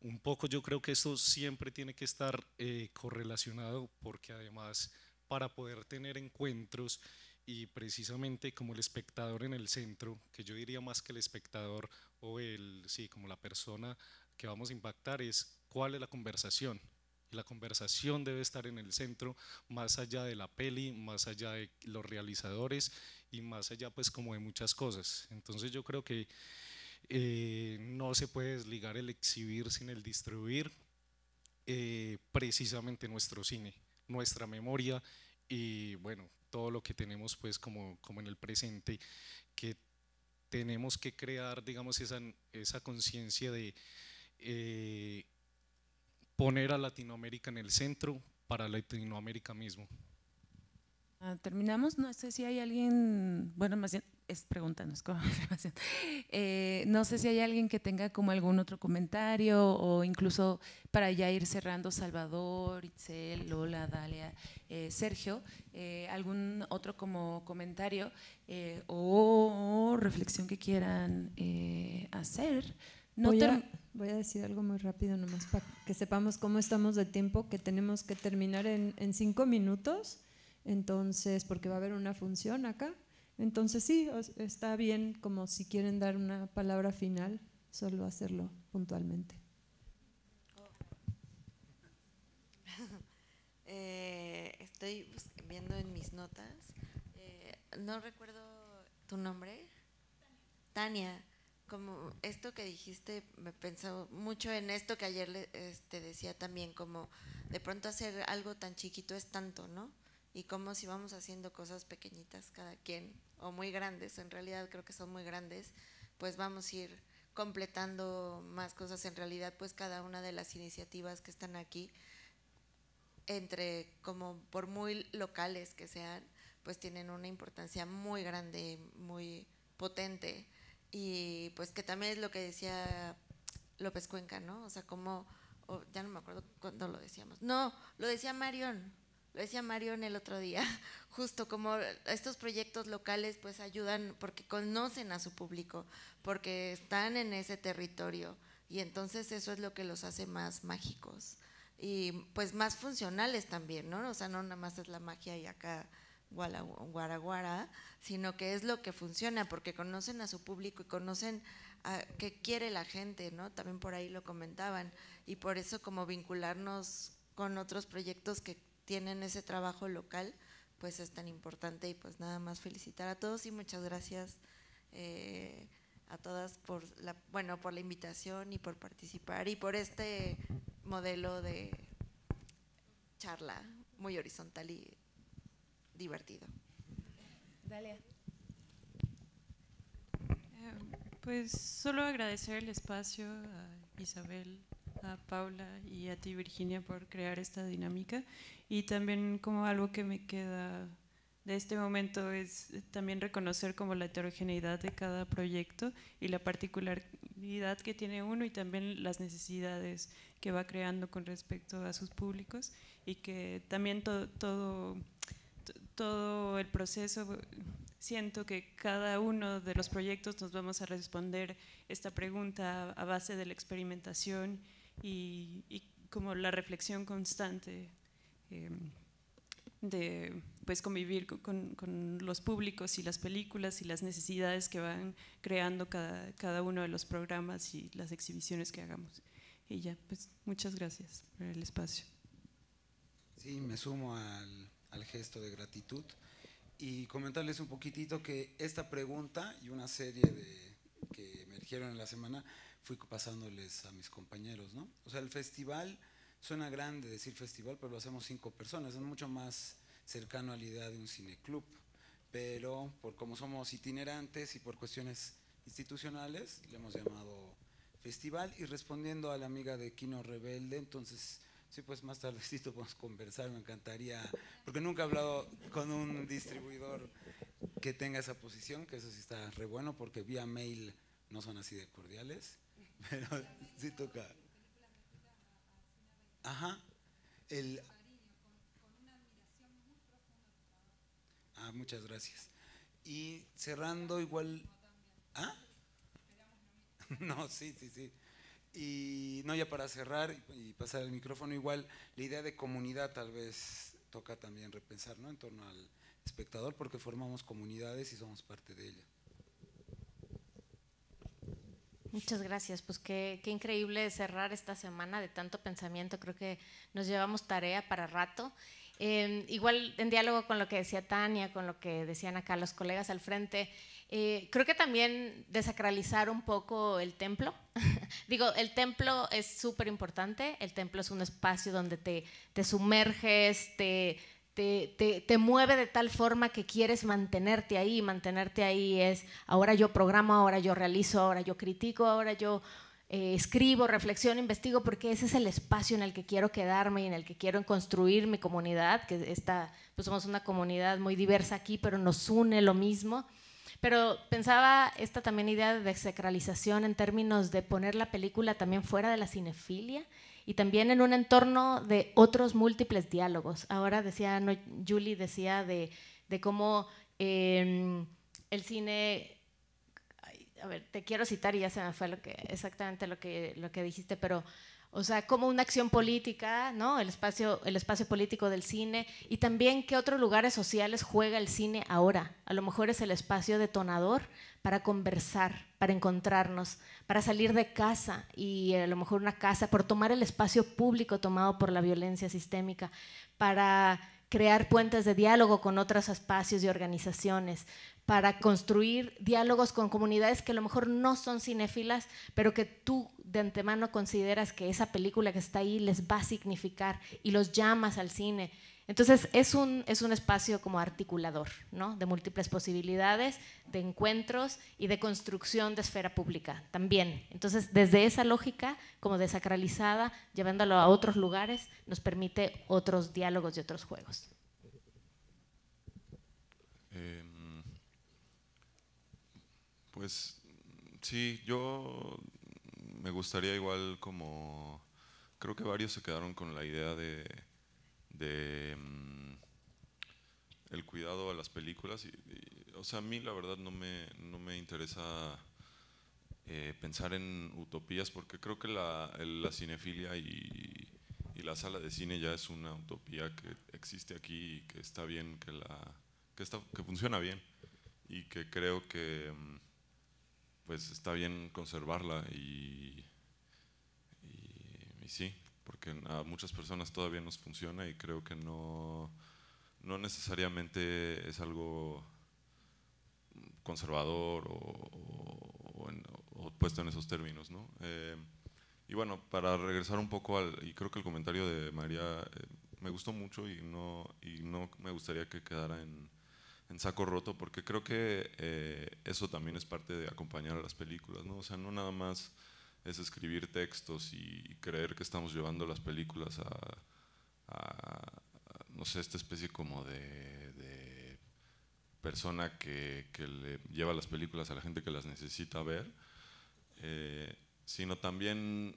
Un poco yo creo que eso siempre tiene que estar eh, correlacionado porque además para poder tener encuentros y precisamente como el espectador en el centro, que yo diría más que el espectador o el, sí, como la persona que vamos a impactar es cuál es la conversación. la conversación debe estar en el centro, más allá de la peli, más allá de los realizadores y más allá pues como de muchas cosas. Entonces yo creo que eh, no se puede desligar el exhibir sin el distribuir eh, precisamente nuestro cine, nuestra memoria y bueno, todo lo que tenemos pues como, como en el presente, que tenemos que crear digamos esa, esa conciencia de eh, poner a Latinoamérica en el centro para Latinoamérica mismo. Ah, terminamos, no sé si hay alguien, bueno, más bien es preguntanos, eh, no sé si hay alguien que tenga como algún otro comentario o incluso para ya ir cerrando, Salvador, Itzel, Lola, Dalia, eh, Sergio, eh, algún otro como comentario o, reflexión que quieran hacer. No voy, a, decir algo muy rápido nomás para que sepamos cómo estamos de tiempo, que tenemos que terminar en cinco minutos. Entonces, porque va a haber una función acá. Entonces sí, está bien como si quieren dar una palabra final, solo hacerlo puntualmente. Eh, estoy viendo en mis notas, eh, no recuerdo tu nombre, Tania. Como esto que dijiste, me pensado mucho en esto que ayer te este, decía también, como de pronto hacer algo tan chiquito es tanto, ¿no? y como si vamos haciendo cosas pequeñitas cada quien, o muy grandes, en realidad creo que son muy grandes, pues vamos a ir completando más cosas. En realidad, pues cada una de las iniciativas que están aquí, entre como por muy locales que sean, pues tienen una importancia muy grande, muy potente. Y pues que también es lo que decía López Cuenca, ¿no? O sea, como, ya no me acuerdo cuándo lo decíamos. No, lo decía Marion lo decía Mario en el otro día, justo como estos proyectos locales pues ayudan porque conocen a su público, porque están en ese territorio y entonces eso es lo que los hace más mágicos y pues más funcionales también, ¿no? O sea, no nada más es la magia y acá guaraguara, sino que es lo que funciona porque conocen a su público y conocen a qué quiere la gente, ¿no? También por ahí lo comentaban y por eso como vincularnos con otros proyectos que tienen ese trabajo local, pues es tan importante y pues nada más felicitar a todos y muchas gracias eh, a todas por la, bueno, por la invitación y por participar y por este modelo de charla muy horizontal y divertido. Dalia. Eh, pues solo agradecer el espacio a Isabel, a Paula y a ti, Virginia, por crear esta dinámica. Y también como algo que me queda de este momento es también reconocer como la heterogeneidad de cada proyecto y la particularidad que tiene uno y también las necesidades que va creando con respecto a sus públicos y que también todo, todo el proceso siento que cada uno de los proyectos nos vamos a responder esta pregunta a base de la experimentación y, como la reflexión constante eh, de pues convivir con, con, los públicos y las películas y las necesidades que van creando cada, cada uno de los programas y las exhibiciones que hagamos. Y ya, pues muchas gracias por el espacio. Sí, me sumo al, al gesto de gratitud y comentarles un poquitito que esta pregunta y una serie de que emergieron en la semana fui pasándoles a mis compañeros, ¿no? O sea, el festival suena grande decir festival, pero lo hacemos cinco personas, es mucho más cercano a la idea de un cineclub, pero por como somos itinerantes y por cuestiones institucionales, le hemos llamado festival y respondiendo a la amiga de Kino Rebelde, entonces sí, pues más tardecito podemos conversar, me encantaría, porque nunca he hablado con un distribuidor que tenga esa posición, que eso sí está re bueno, porque vía mail no son así de cordiales. Pero sí toca. Ajá. El, ah, muchas gracias. Y cerrando igual... ¿Ah? No, sí, sí, sí. Y no, ya para cerrar y pasar el micrófono igual, la idea de comunidad tal vez toca también repensar, ¿no? En torno al espectador, porque formamos comunidades y somos parte de ella. Muchas gracias. Pues qué, increíble cerrar esta semana de tanto pensamiento. Creo que nos llevamos tarea para rato. Em, igual en diálogo con lo que decía Tania, con lo que decían acá los colegas al frente, eh, creo que también desacralizar un poco el templo. Digo, el templo es súper importante, el templo es un espacio donde te, te sumerges, te, te, te, te, mueve de tal forma que quieres mantenerte ahí. Mantenerte ahí es, ahora yo programo, ahora yo realizo, ahora yo critico, ahora yo eh, escribo, reflexiono, investigo, porque ese es el espacio en el que quiero quedarme y en el que quiero construir mi comunidad, que está, pues somos una comunidad muy diversa aquí, pero nos une lo mismo. Pero pensaba esta también idea de desacralización en términos de poner la película también fuera de la cinefilia y también en un entorno de otros múltiples diálogos. Ahora decía, Julie decía de, cómo em, el cine, a ver, te quiero citar y ya se me fue lo que, exactamente lo que, lo que dijiste, pero... O sea, como una acción política, ¿no? El espacio, el espacio político del cine y también qué otros lugares sociales juega el cine ahora. A lo mejor es el espacio detonador para conversar para encontrarnos, para salir de casa y eh, a lo mejor una casa, por tomar el espacio público tomado por la violencia sistémica, para crear puentes de diálogo con otros espacios y organizaciones, para construir diálogos con comunidades que a lo mejor no son cinéfilas, pero que tú de antemano consideras que esa película que está ahí les va a significar y los llamas al cine entonces es un, es un espacio como articulador, ¿no? De múltiples posibilidades, de encuentros y de construcción de esfera pública también. Entonces desde esa lógica como desacralizada, llevándolo a otros lugares, nos permite otros diálogos y otros juegos. Em, pues sí, yo me gustaría igual como, creo que varios se quedaron con la idea de de mm, el cuidado a las películas. Y, o sea, a mí la verdad no me, no me interesa eh, pensar en utopías porque creo que la, cinefilia y, la sala de cine ya es una utopía que existe aquí y que está bien, que, la, que, funciona bien y que creo que mm, pues está bien conservarla y, y sí, porque a muchas personas todavía nos funciona y creo que no, no necesariamente es algo conservador o, puesto en esos términos. ¿no? Eh, y bueno, para regresar un poco al, y creo que el comentario de María eh, me gustó mucho y no, y no me gustaría que quedara en, saco roto, porque creo que eh, eso también es parte de acompañar a las películas, ¿no? O sea, no nada más es escribir textos y, creer que estamos llevando las películas a, no sé, esta especie como de, persona que, le lleva las películas a la gente que las necesita ver, eh, sino también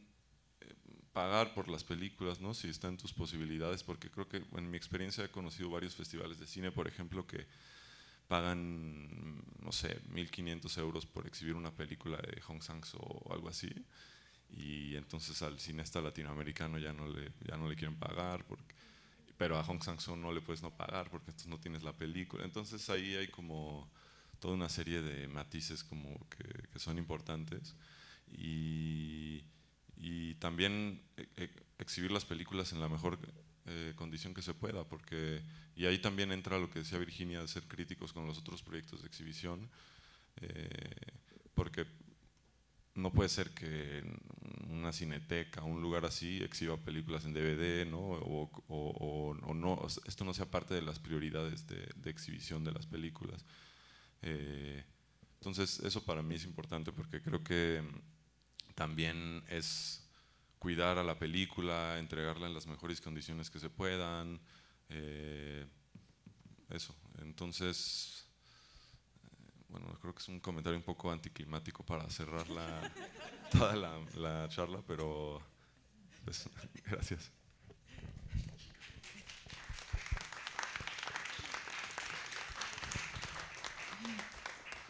eh, pagar por las películas, ¿no? si están tus posibilidades, porque creo que en mi experiencia he conocido varios festivales de cine, por ejemplo, que pagan, no sé, 1.500 euros por exhibir una película de Hong Sang-soo o algo así, y entonces al cineasta latinoamericano ya no le, ya no le quieren pagar, porque, pero a Hong Sang-soo no le puedes no pagar porque entonces no tienes la película. Entonces ahí hay como toda una serie de matices como que, son importantes. Y, también eh, eh, exhibir las películas en la mejor eh, condición que se pueda, porque, y ahí también entra lo que decía Virginia de ser críticos con los otros proyectos de exhibición, eh, porque no puede ser que una cineteca, un lugar así, exhiba películas en DVD, ¿no? O, no, esto no sea parte de las prioridades de, exhibición de las películas. Eh, entonces, eso para mí es importante porque creo que también es cuidar a la película, entregarla en las mejores condiciones que se puedan. Eh, eso, entonces, eh, bueno, creo que es un comentario un poco anticlimático para cerrar la, toda la, charla, pero pues, gracias.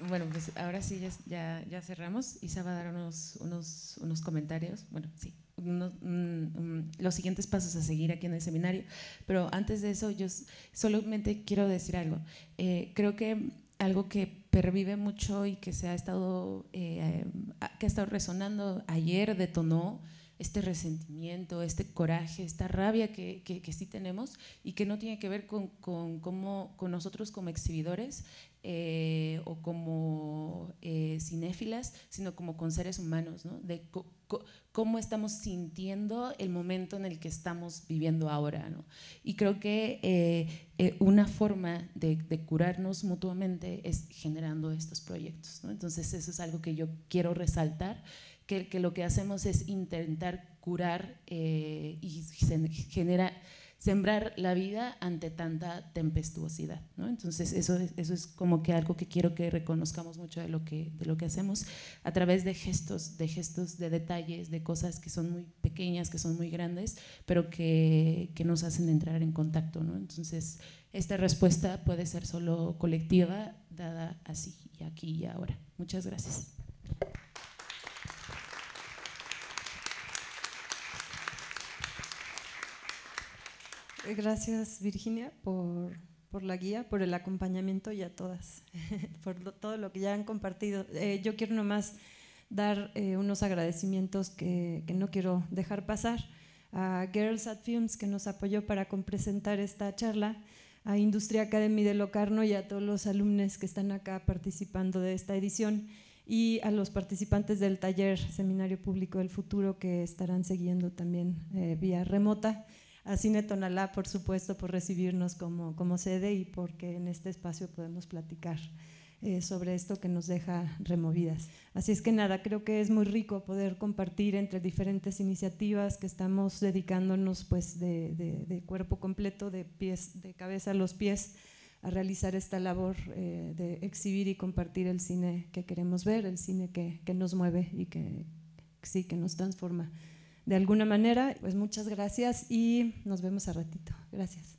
Bueno, pues ahora sí ya, ya, cerramos. Isa va a dar unos, unos comentarios. Bueno, sí. Mm, mm, los siguientes pasos a seguir aquí en el seminario. Pero antes de eso, yo solamente quiero decir algo. Eh, creo que algo que pervive mucho y que se ha estado, eh, que ha estado resonando ayer detonó este resentimiento, este coraje, esta rabia que, que, sí tenemos y que no tiene que ver con, con, con nosotros como exhibidores, eh, o como eh, cinéfilas, sino como con seres humanos, de cómo estamos sintiendo el momento en el que estamos viviendo ahora. ¿no? Y creo que eh, una forma de, curarnos mutuamente es generando estos proyectos. ¿no? Entonces eso es algo que yo quiero resaltar, que, lo que hacemos es intentar curar y genera, sembrar la vida ante tanta tempestuosidad. ¿no? Entonces, eso, eso es como que algo que quiero que reconozcamos mucho de lo que, de lo que hacemos a través de gestos, de gestos, de detalles, de cosas que son muy pequeñas, que son muy grandes, pero que, nos hacen entrar en contacto. ¿no? Entonces, esta respuesta puede ser solo colectiva, dada así, y aquí y ahora. Muchas gracias. Eh, gracias Virginia por, por, la guía, por el acompañamiento y a todas, por todo lo que ya han compartido. Eh, yo quiero nomás dar eh, unos agradecimientos que, que, no quiero dejar pasar a Girls at Films que nos apoyó para presentar esta charla, a Industria Academy de Locarno y a todos los alumnos que están acá participando de esta edición y a los participantes del taller Seminario Público del Futuro que estarán siguiendo también vía remota a Cine Tonalá, por supuesto, por recibirnos como, sede y porque en este espacio podemos platicar eh, sobre esto que nos deja removidas. Así es que nada, creo que es muy rico poder compartir entre diferentes iniciativas que estamos dedicándonos pues de, cuerpo completo, de pies, de cabeza a los pies, a realizar esta labor eh, de exhibir y compartir el cine que queremos ver, el cine que, que nos mueve y que sí, que nos transforma de alguna manera. Pues muchas gracias y nos vemos a ratito. Gracias.